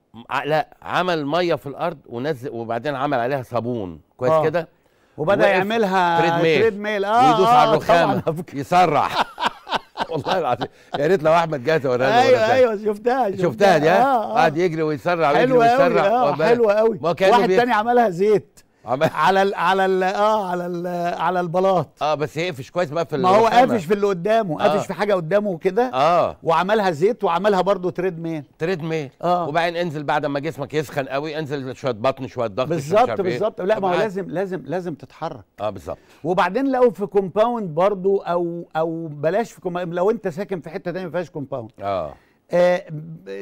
لا عمل ميه في الارض ونزل وبعدين عمل عليها صابون كويس آه كده وبدا يعملها تريد ميل تريد ميل اه ويدوس آه على الرخامه يصرح [LAUGHS] والله العظيم يا ريت لو احمد جات ورانا ايوه ايوه شفتها شفتها دي اه, آه. قعد يجري ويسرع ويجري ويسرع حلوه قوي آه، حلوه قوي واحد تاني عملها زيت على الـ على الـ اه على الـ على البلاط اه بس يقفش كويس بقى في ما هو قافش في اللي قدامه قافش آه. في حاجه قدامه كده اه وعملها زيت وعملها برضه تريد ميل تريد ميل اه وبعدين انزل بعد ما جسمك يسخن قوي انزل شويه بطن شويه ضغط بالظبط إيه. بالظبط لا ما هو لازم لازم لازم تتحرك اه بالظبط وبعدين لو في كومباوند برضه او او بلاش في كومباوند لو انت ساكن في حته ثانيه ما فيهاش كومباوند آه. اه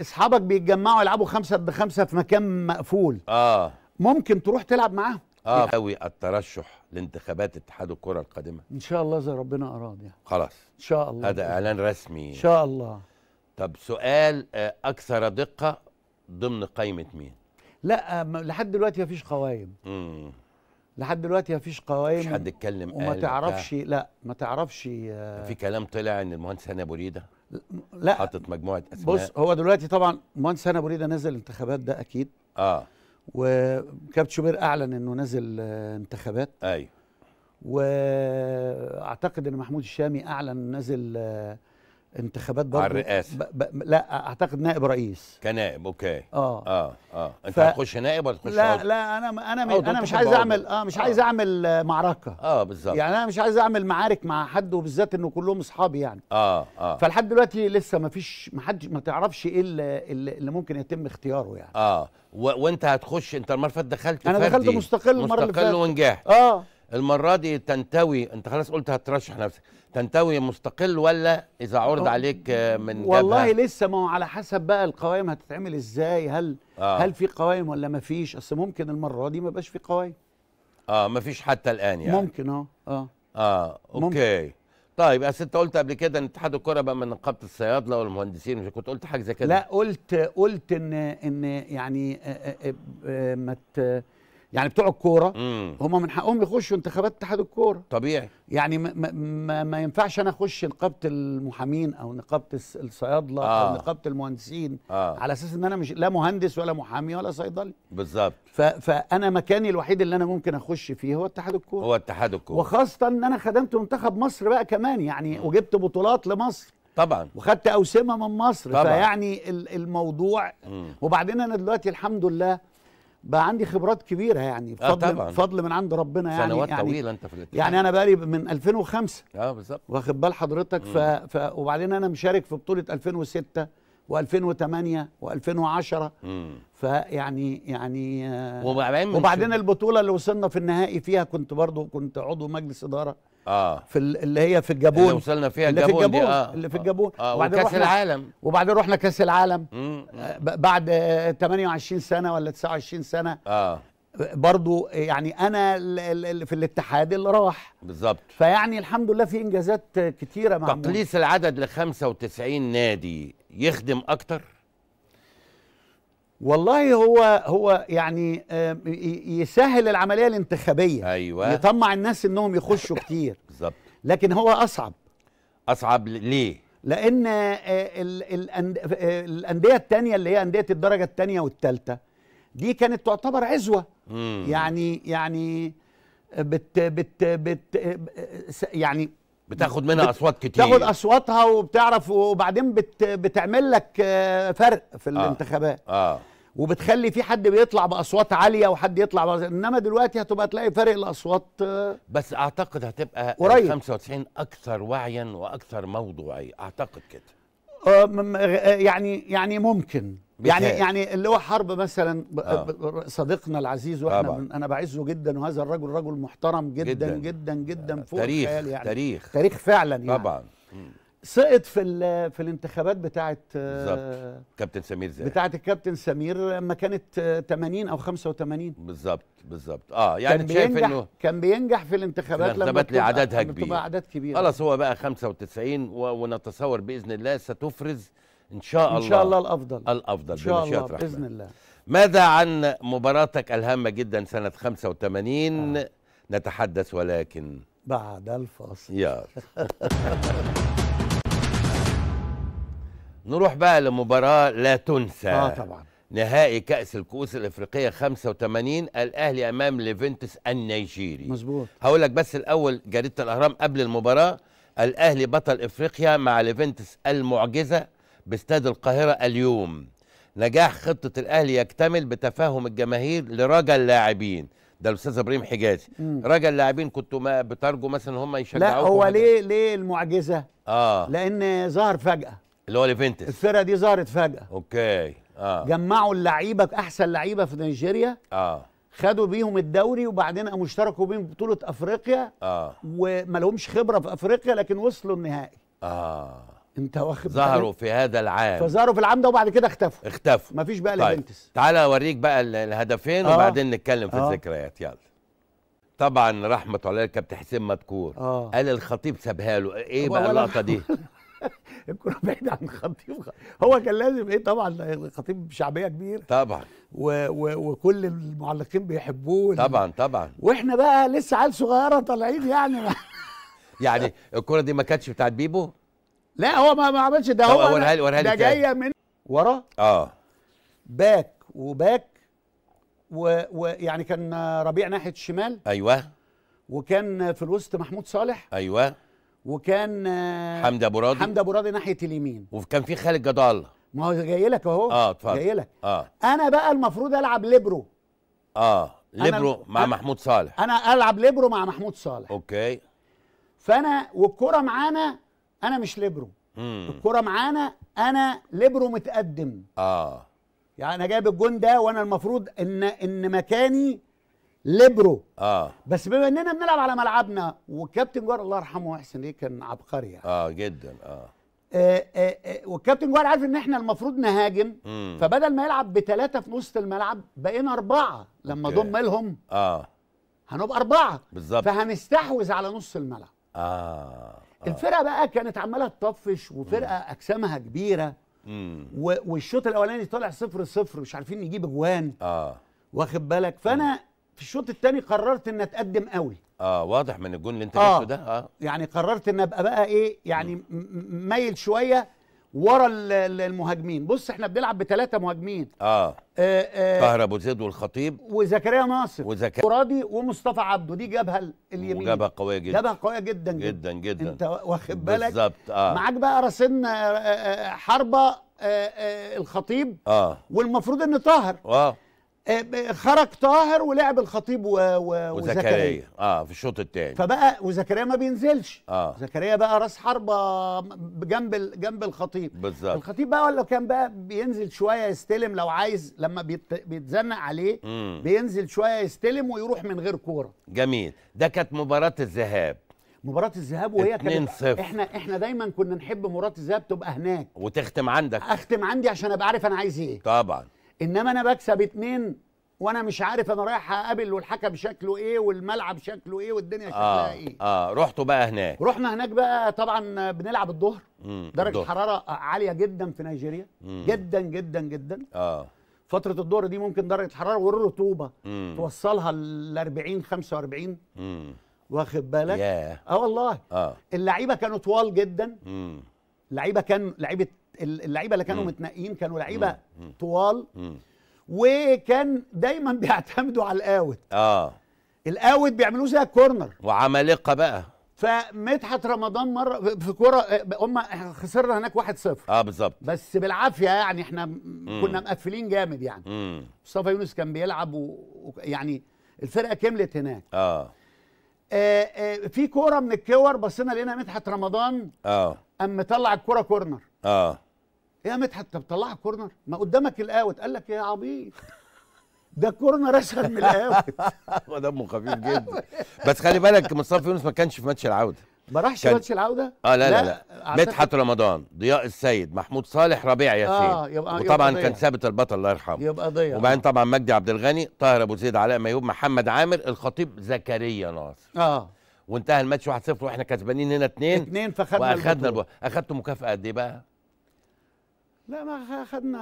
اصحابك بيتجمعوا يلعبوا خمسة ضد خمسة في مكان مقفول اه ممكن تروح تلعب معاهم اه قوي الترشح لانتخابات اتحاد الكره القادمه ان شاء الله زي ربنا اراد يعني خلاص ان شاء الله هذا اعلان رسمي ان شاء الله طب سؤال آه، اكثر دقه ضمن قائمه مين لا آه، لحد دلوقتي مفيش قوائم امم لحد دلوقتي مفيش قوائم مش حد اتكلم وما تعرفش لا ما تعرفش آه، في كلام طلع ان المهندس هاني ابو ريده لا حاطط مجموعه اسماء بص هو دلوقتي طبعا المهندس هاني ابو ريده نزل الانتخابات ده اكيد اه وكابتن شوبير اعلن انه نزل آه، انتخابات ايوه واعتقد ان محمود الشامي اعلن نزل آه، انتخابات برضه على الرئاسه ب... ب... لا اعتقد نائب رئيس كنائب اوكي اه اه اه انت ف... هتخش نائب ولا تخش لا عضو. لا انا م... انا م... آه، انا مش عايز اعمل اه مش آه. عايز اعمل آه، معركه اه بالظبط يعني انا مش عايز اعمل معارك مع حد وبالذات انه كلهم اصحابي يعني اه اه فلحد دلوقتي لسه ما فيش ما حدش ما تعرفش ايه اللي, اللي ممكن يتم اختياره يعني اه و... وانت هتخش انت المره اللي فاتت دخلت انا دخلت مستقل المره اللي فاتت مستقل ونجحت اه المره دي تنتوي انت خلاص قلت هترشح نفسك تنتوي مستقل ولا اذا عرض عليك من والله جبهة؟ لسه ما هو على حسب بقى القوائم هتتعمل ازاي هل آه. هل في قوائم ولا ما فيش اصل ممكن المره دي ما بقاش في قوائم اه ما فيش حتى الان يعني ممكن اه اه اه اوكي ممكن. طيب اصل انت قلت قبل كده ان اتحاد الكره بقى من نقابه الصيادله والمهندسين مش كنت قلت حاجه زي كده لا قلت قلت ان ان يعني آه، آه، آه، ما يعني بتوع الكوره هم من حقهم يخشوا انتخابات اتحاد الكوره طبيعي يعني ما, ما, ما ينفعش انا اخش نقابه المحامين او نقابه الصيادله آه. او نقابه المهندسين آه. على اساس ان انا مش لا مهندس ولا محامي ولا صيدلي بالظبط فانا مكاني الوحيد اللي انا ممكن اخش فيه هو اتحاد الكوره هو اتحاد الكوره وخاصه ان انا خدمت منتخب مصر بقى كمان يعني وجبت بطولات لمصر طبعا وخدت اوسمه من مصر طبعا. فيعني الموضوع وبعدين انا دلوقتي الحمد لله بقى عندي خبرات كبيره يعني بفضل آه طبعًا. فضل من عند ربنا يعني سنوات يعني طويله انت في الاتحاد يعني انا بقالي من 2005 اه بالظبط واخد بال حضرتك ف... ف... وبعدين انا مشارك في بطوله 2006 و2008 و2010 فيعني يعني آه، وبعدين وبعدين البطوله اللي وصلنا في النهائي فيها كنت برضو كنت عضو مجلس اداره اه في اللي هي في الجابون اللي وصلنا فيها اللي في الجابون آه اللي في الجابون آه وبعدين كاس العالم وبعدين رحنا كاس العالم آه. بعد 28 آه، سنه ولا 29 سنه اه برضو يعني انا في الاتحاد اللي راح بالظبط فيعني الحمد لله في انجازات كتيره معموله تقليص العدد ل 95 نادي يخدم اكتر والله هو هو يعني يسهل العمليه الانتخابيه ايوه يطمع الناس انهم يخشوا كتير [LAUGHS] بالظبط لكن هو اصعب اصعب ليه؟ لان آه، آه، الانديه الثانيه اللي هي انديه الدرجه الثانيه والثالثه دي كانت تعتبر عزوه مم. يعني يعني آه، بت بت بت يعني بتاخد منها اصوات كتير بتاخد اصواتها وبتعرف وبعدين بت بتعمل لك آه، فرق في آه. الانتخابات آه. آه. وبتخلي في حد بيطلع باصوات عاليه وحد يطلع بأصوات. انما دلوقتي هتبقى تلاقي فرق الاصوات آه. بس اعتقد هتبقى قريب 95 اكثر وعيا واكثر موضوعيه اعتقد كده يعني يعني ممكن يعني يعني اللي هو حرب مثلا آه. صديقنا العزيز واحنا انا بعزه جدا وهذا الرجل رجل محترم جدا جدا جدا, جدا آه. فوق تاريخ يعني تاريخ تاريخ فعلا يعني طبعا سقط في في الانتخابات بتاعه آه، بالظبط كابتن سمير زاهر بتاعه الكابتن سمير لما كانت 80 آه، او 85 بالظبط بالظبط اه يعني كان شايف انه كان بينجح في الانتخابات في الانتخابات عددها كبير بتبقى اعداد كبيره خلاص هو بقى 95 ونتصور باذن الله ستفرز ان شاء الله ان شاء الله الافضل الافضل ان شاء الله رحمة. باذن الله ماذا عن مباراتك الهامه جدا سنه 85 آه. نتحدث ولكن بعد الفاصل يا [LAUGHS] نروح بقى لمباراه لا تنسى اه طبعا نهائي كأس الكؤوس الإفريقية 85 الأهلي أمام ليفنتس النيجيري مظبوط هقول لك بس الأول جريدة الأهرام قبل المباراة الأهلي بطل إفريقيا مع ليفنتس المعجزة باستاد القاهرة اليوم نجاح خطة الأهلي يكتمل بتفاهم الجماهير لرجا اللاعبين ده الاستاذ ابراهيم حجازي رجا اللاعبين كنتوا بترجو بترجوا مثلا هم يشجعوا لا هو ليه ليه المعجزه اه لان ظهر فجاه اللي هو ليفنتس الفرقه دي ظهرت فجاه اوكي اه جمعوا اللعيبه احسن لعيبه في نيجيريا اه خدوا بيهم الدوري وبعدين قاموا اشتركوا بيهم بطوله افريقيا اه وما لهمش خبره في افريقيا لكن وصلوا النهائي اه انت واخد ظهروا في هذا العام فظهروا في العام ده وبعد كده اختفوا اختفوا مفيش بقى طيب. تعالى اوريك بقى الهدفين آه. وبعدين نتكلم في آه. الذكريات يلا طبعا رحمه الله الكابتن حسين مذكور آه. قال الخطيب سابها له ايه بقى اللقطه دي الكرة [LAUGHS] بعيدة عن الخطيب هو كان لازم ايه طبعا الخطيب شعبية كبيرة طبعا و و وكل المعلقين بيحبوه طبعا طبعا واحنا بقى لسه عيال صغيرة طالعين يعني [LAUGHS] يعني الكرة دي ما كانتش بتاعت بيبو لا هو ما, ما عملش ده هو ده جايه من ورا اه باك وباك ويعني كان ربيع ناحيه الشمال ايوه وكان في الوسط محمود صالح ايوه وكان آه، حمدي ابو راضي حمدي ابو راضي ناحيه اليمين وكان في خالد جدع الله ما هو جاي لك اهو اه اتفضل جاي لك اه انا بقى المفروض العب ليبرو اه ليبرو مع أنا محمود صالح انا العب ليبرو مع محمود صالح اوكي فانا والكره معانا انا مش ليبرو الكرة معانا انا ليبرو متقدم اه يعني انا جايب الجون ده وانا المفروض ان ان مكاني ليبرو اه بس بما اننا بنلعب على ملعبنا وكابتن جوار الله يرحمه احسن ايه كان عبقري يعني اه جدا اه آه آه آه والكابتن جوار عارف ان احنا المفروض نهاجم مم. فبدل ما يلعب بتلاتة في نص الملعب بقينا اربعه لما ضم لهم اه هنبقى اربعه بالظبط فهنستحوذ على نص الملعب اه آه. الفرقه بقى كانت عماله تطفش وفرقه اجسامها كبيره و... والشوط الاولاني طالع صفر صفر مش عارفين نجيب اجوان اه واخد بالك فانا مم. في الشوط الثاني قررت ان اتقدم قوي اه واضح من الجون اللي انت آه. ده اه يعني قررت ان ابقى بقى ايه يعني مايل شويه ورا المهاجمين بص احنا بنلعب بثلاثه مهاجمين اه, آه, آه طاهر ابو زيد والخطيب وزكريا ناصر وزكريا وراضي ومصطفى عبده دي جبهه اليمين جبهه قويه جدا جبهه قويه جدا جدا جدا, جدا. انت واخد بالك بالظبط اه معاك بقى راسين آه، آه، آه، حربه آه آه الخطيب اه والمفروض ان طاهر اه آه، خرج طاهر ولعب الخطيب وزكريا اه في الشوط الثاني فبقى وزكريا ما بينزلش اه زكريا بقى راس حربه جنب جنب الخطيب بالظبط الخطيب بقى ولا كان بقى بينزل شويه يستلم لو عايز لما بيتزنق عليه مم. بينزل شويه يستلم ويروح من غير كوره جميل ده كانت مباراه الذهاب مباراة الذهاب وهي كانت احنا احنا دايما كنا نحب مباراة الذهاب تبقى هناك وتختم عندك اختم عندي عشان ابقى عارف انا عايز ايه طبعا انما انا بكسب اتنين وانا مش عارف انا رايح اقابل والحكم شكله ايه والملعب شكله ايه والدنيا آه، شكلها آه ايه اه رحتوا بقى هناك رحنا هناك بقى طبعا بنلعب الظهر درجه الدهر. حراره عاليه جدا في نيجيريا مم. جدا جدا جدا اه فتره الظهر دي ممكن درجه حراره والرطوبه مم. توصلها ل 40 45 مم. واخد بالك yeah. اه والله اه اللعيبه كانوا طوال جدا مم. لعيبه كان لعيبه اللعيبه اللي كانوا متنقيين كانوا لعيبه طوال وكان دايما بيعتمدوا على الاوت اه الاوت بيعملوه زي الكورنر وعمالقه بقى فمدحت رمضان مره في كوره هم خسرنا هناك 1-0 اه بالظبط بس بالعافيه يعني احنا كنا مقفلين جامد يعني مصطفى يونس كان بيلعب ويعني الفرقه كملت هناك اه آه آه في كوره من الكور بصينا لقينا مدحت رمضان اه قام مطلع الكوره كورنر اه ايه يا مدحت طب طلعها كورنر ما قدامك القاوت قال لك يا عبيط ده كورنر اسهل من القاوت [LAUGHS] هو دمه خفيف جدا بس خلي بالك مصطفى يونس ما كانش في ماتش العوده ما راحش كان... ماتش العوده اه لا لا لا, لا. مدحت رمضان ضياء السيد محمود صالح ربيع ياسين اه يبقى وطبعا يبقى كان ثابت البطل الله يرحمه يبقى ضياء وبعدين طبعا مجدي عبد الغني طاهر ابو زيد علاء ميوب محمد عامر الخطيب زكريا ناصر اه وانتهى الماتش 1-0 واحنا كسبانين هنا 2 2 فاخدنا البطوله اخدتوا مكافاه قد ايه بقى؟ لا ما خدنا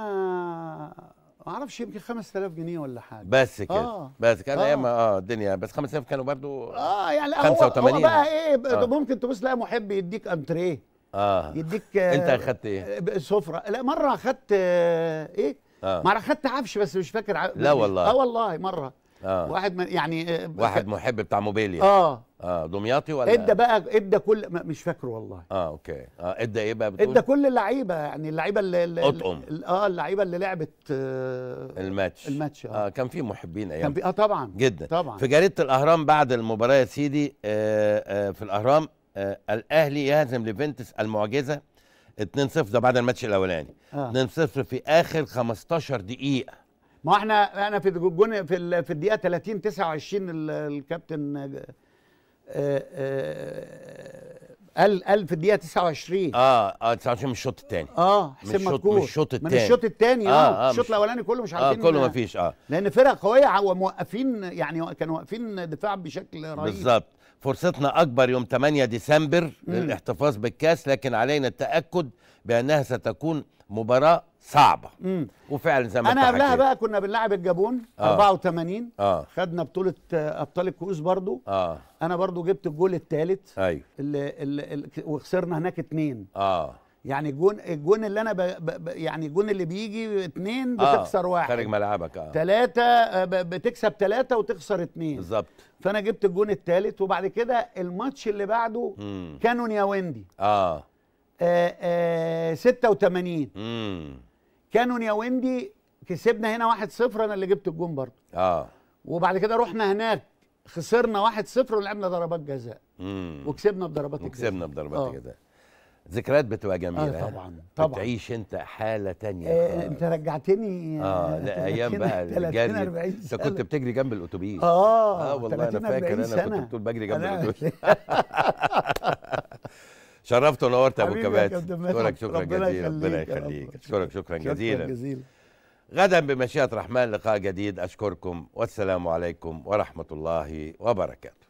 ما اعرفش يمكن 5000 جنيه ولا حاجه بس كده آه. بس كده آه. ايام اه, آه الدنيا بس 5000 كانوا برضو اه يعني 85 هو, هو بقى ايه آه. ممكن تبص لا محب يديك انتريه اه يديك آه انت اخدت ايه؟ آه، سفره لا مره اخدت آه ايه آه. مره اخدت عفش بس مش فاكر ع... لا والله اه والله مره آه. واحد من يعني آه، واحد محب بتاع موبيليا اه اه دمياطي ولا ادى بقى ادى كل مش فاكره والله اه اوكي اه ادى ايه بقى بتقول ادى كل اللعيبه يعني اللعيبه اللي اللي اه اللعيبه اللي لعبت آه الماتش الماتش آه. اه كان في محبين ايام كان في اه طبعا جدا طبعا في جريده الاهرام بعد المباراه يا سيدي آه آه في الاهرام آه الاهلي يهزم ليفنتس المعجزه 2-0 ده بعد الماتش الاولاني آه. 2-0 في اخر 15 دقيقه ما احنا انا في الجون في في الدقيقه 30 29 الكابتن آه، آه، قال قال في الدقيقه 29 اه اه 29 من الشوط الثاني اه حسين مشكور من الشوط الثاني من الشوط الثاني اه, آه, آه، الشوط الاولاني كله مش عارفين اه كله ما فيش اه لان فرق قويه وموقفين يعني كانوا واقفين دفاع بشكل رهيب بالظبط فرصتنا اكبر يوم 8 ديسمبر للاحتفاظ بالكاس لكن علينا التاكد بانها ستكون مباراه صعبه مم. وفعلا زي ما انا قبلها بقى كنا بنلعب الجابون آه. 84 آه. خدنا بطوله ابطال الكؤوس برضو آه. انا برضو جبت الجول الثالث ايوه اللي اللي وخسرنا هناك اثنين اه يعني الجون الجون اللي انا ب... ب... يعني الجون اللي بيجي اثنين بتخسر آه. واحد خارج ملعبك اه ثلاثه آه، ب... بتكسب ثلاثه وتخسر اثنين بالظبط فانا جبت الجون الثالث وبعد كده الماتش اللي بعده مم. كانون يا ويندي اه 86 آه، امم آه، كانوا نياوندي كسبنا هنا 1-0 انا اللي جبت الجون برضه اه وبعد كده رحنا هناك خسرنا 1-0 ولعبنا ضربات جزاء امم وكسبنا بضربات الجزاء وكسبنا بضربات آه. الجزاء ذكريات بتبقى جميله آه طبعا طبعا بتعيش انت حاله تانية آه انت رجعتني اه لايام بقى [LAUGHS] الجري انت كنت بتجري جنب الاتوبيس اه اه والله انا فاكر انا كنت بتقول بجري جنب الاتوبيس [LAUGHS] [LAUGHS] شرفت ونورت ابو كبات اشكرك شكرا جزيلا ربنا يخليك اشكرك شكرا جزيلا غدا بمشيئه الرحمن لقاء جديد اشكركم والسلام عليكم ورحمه الله وبركاته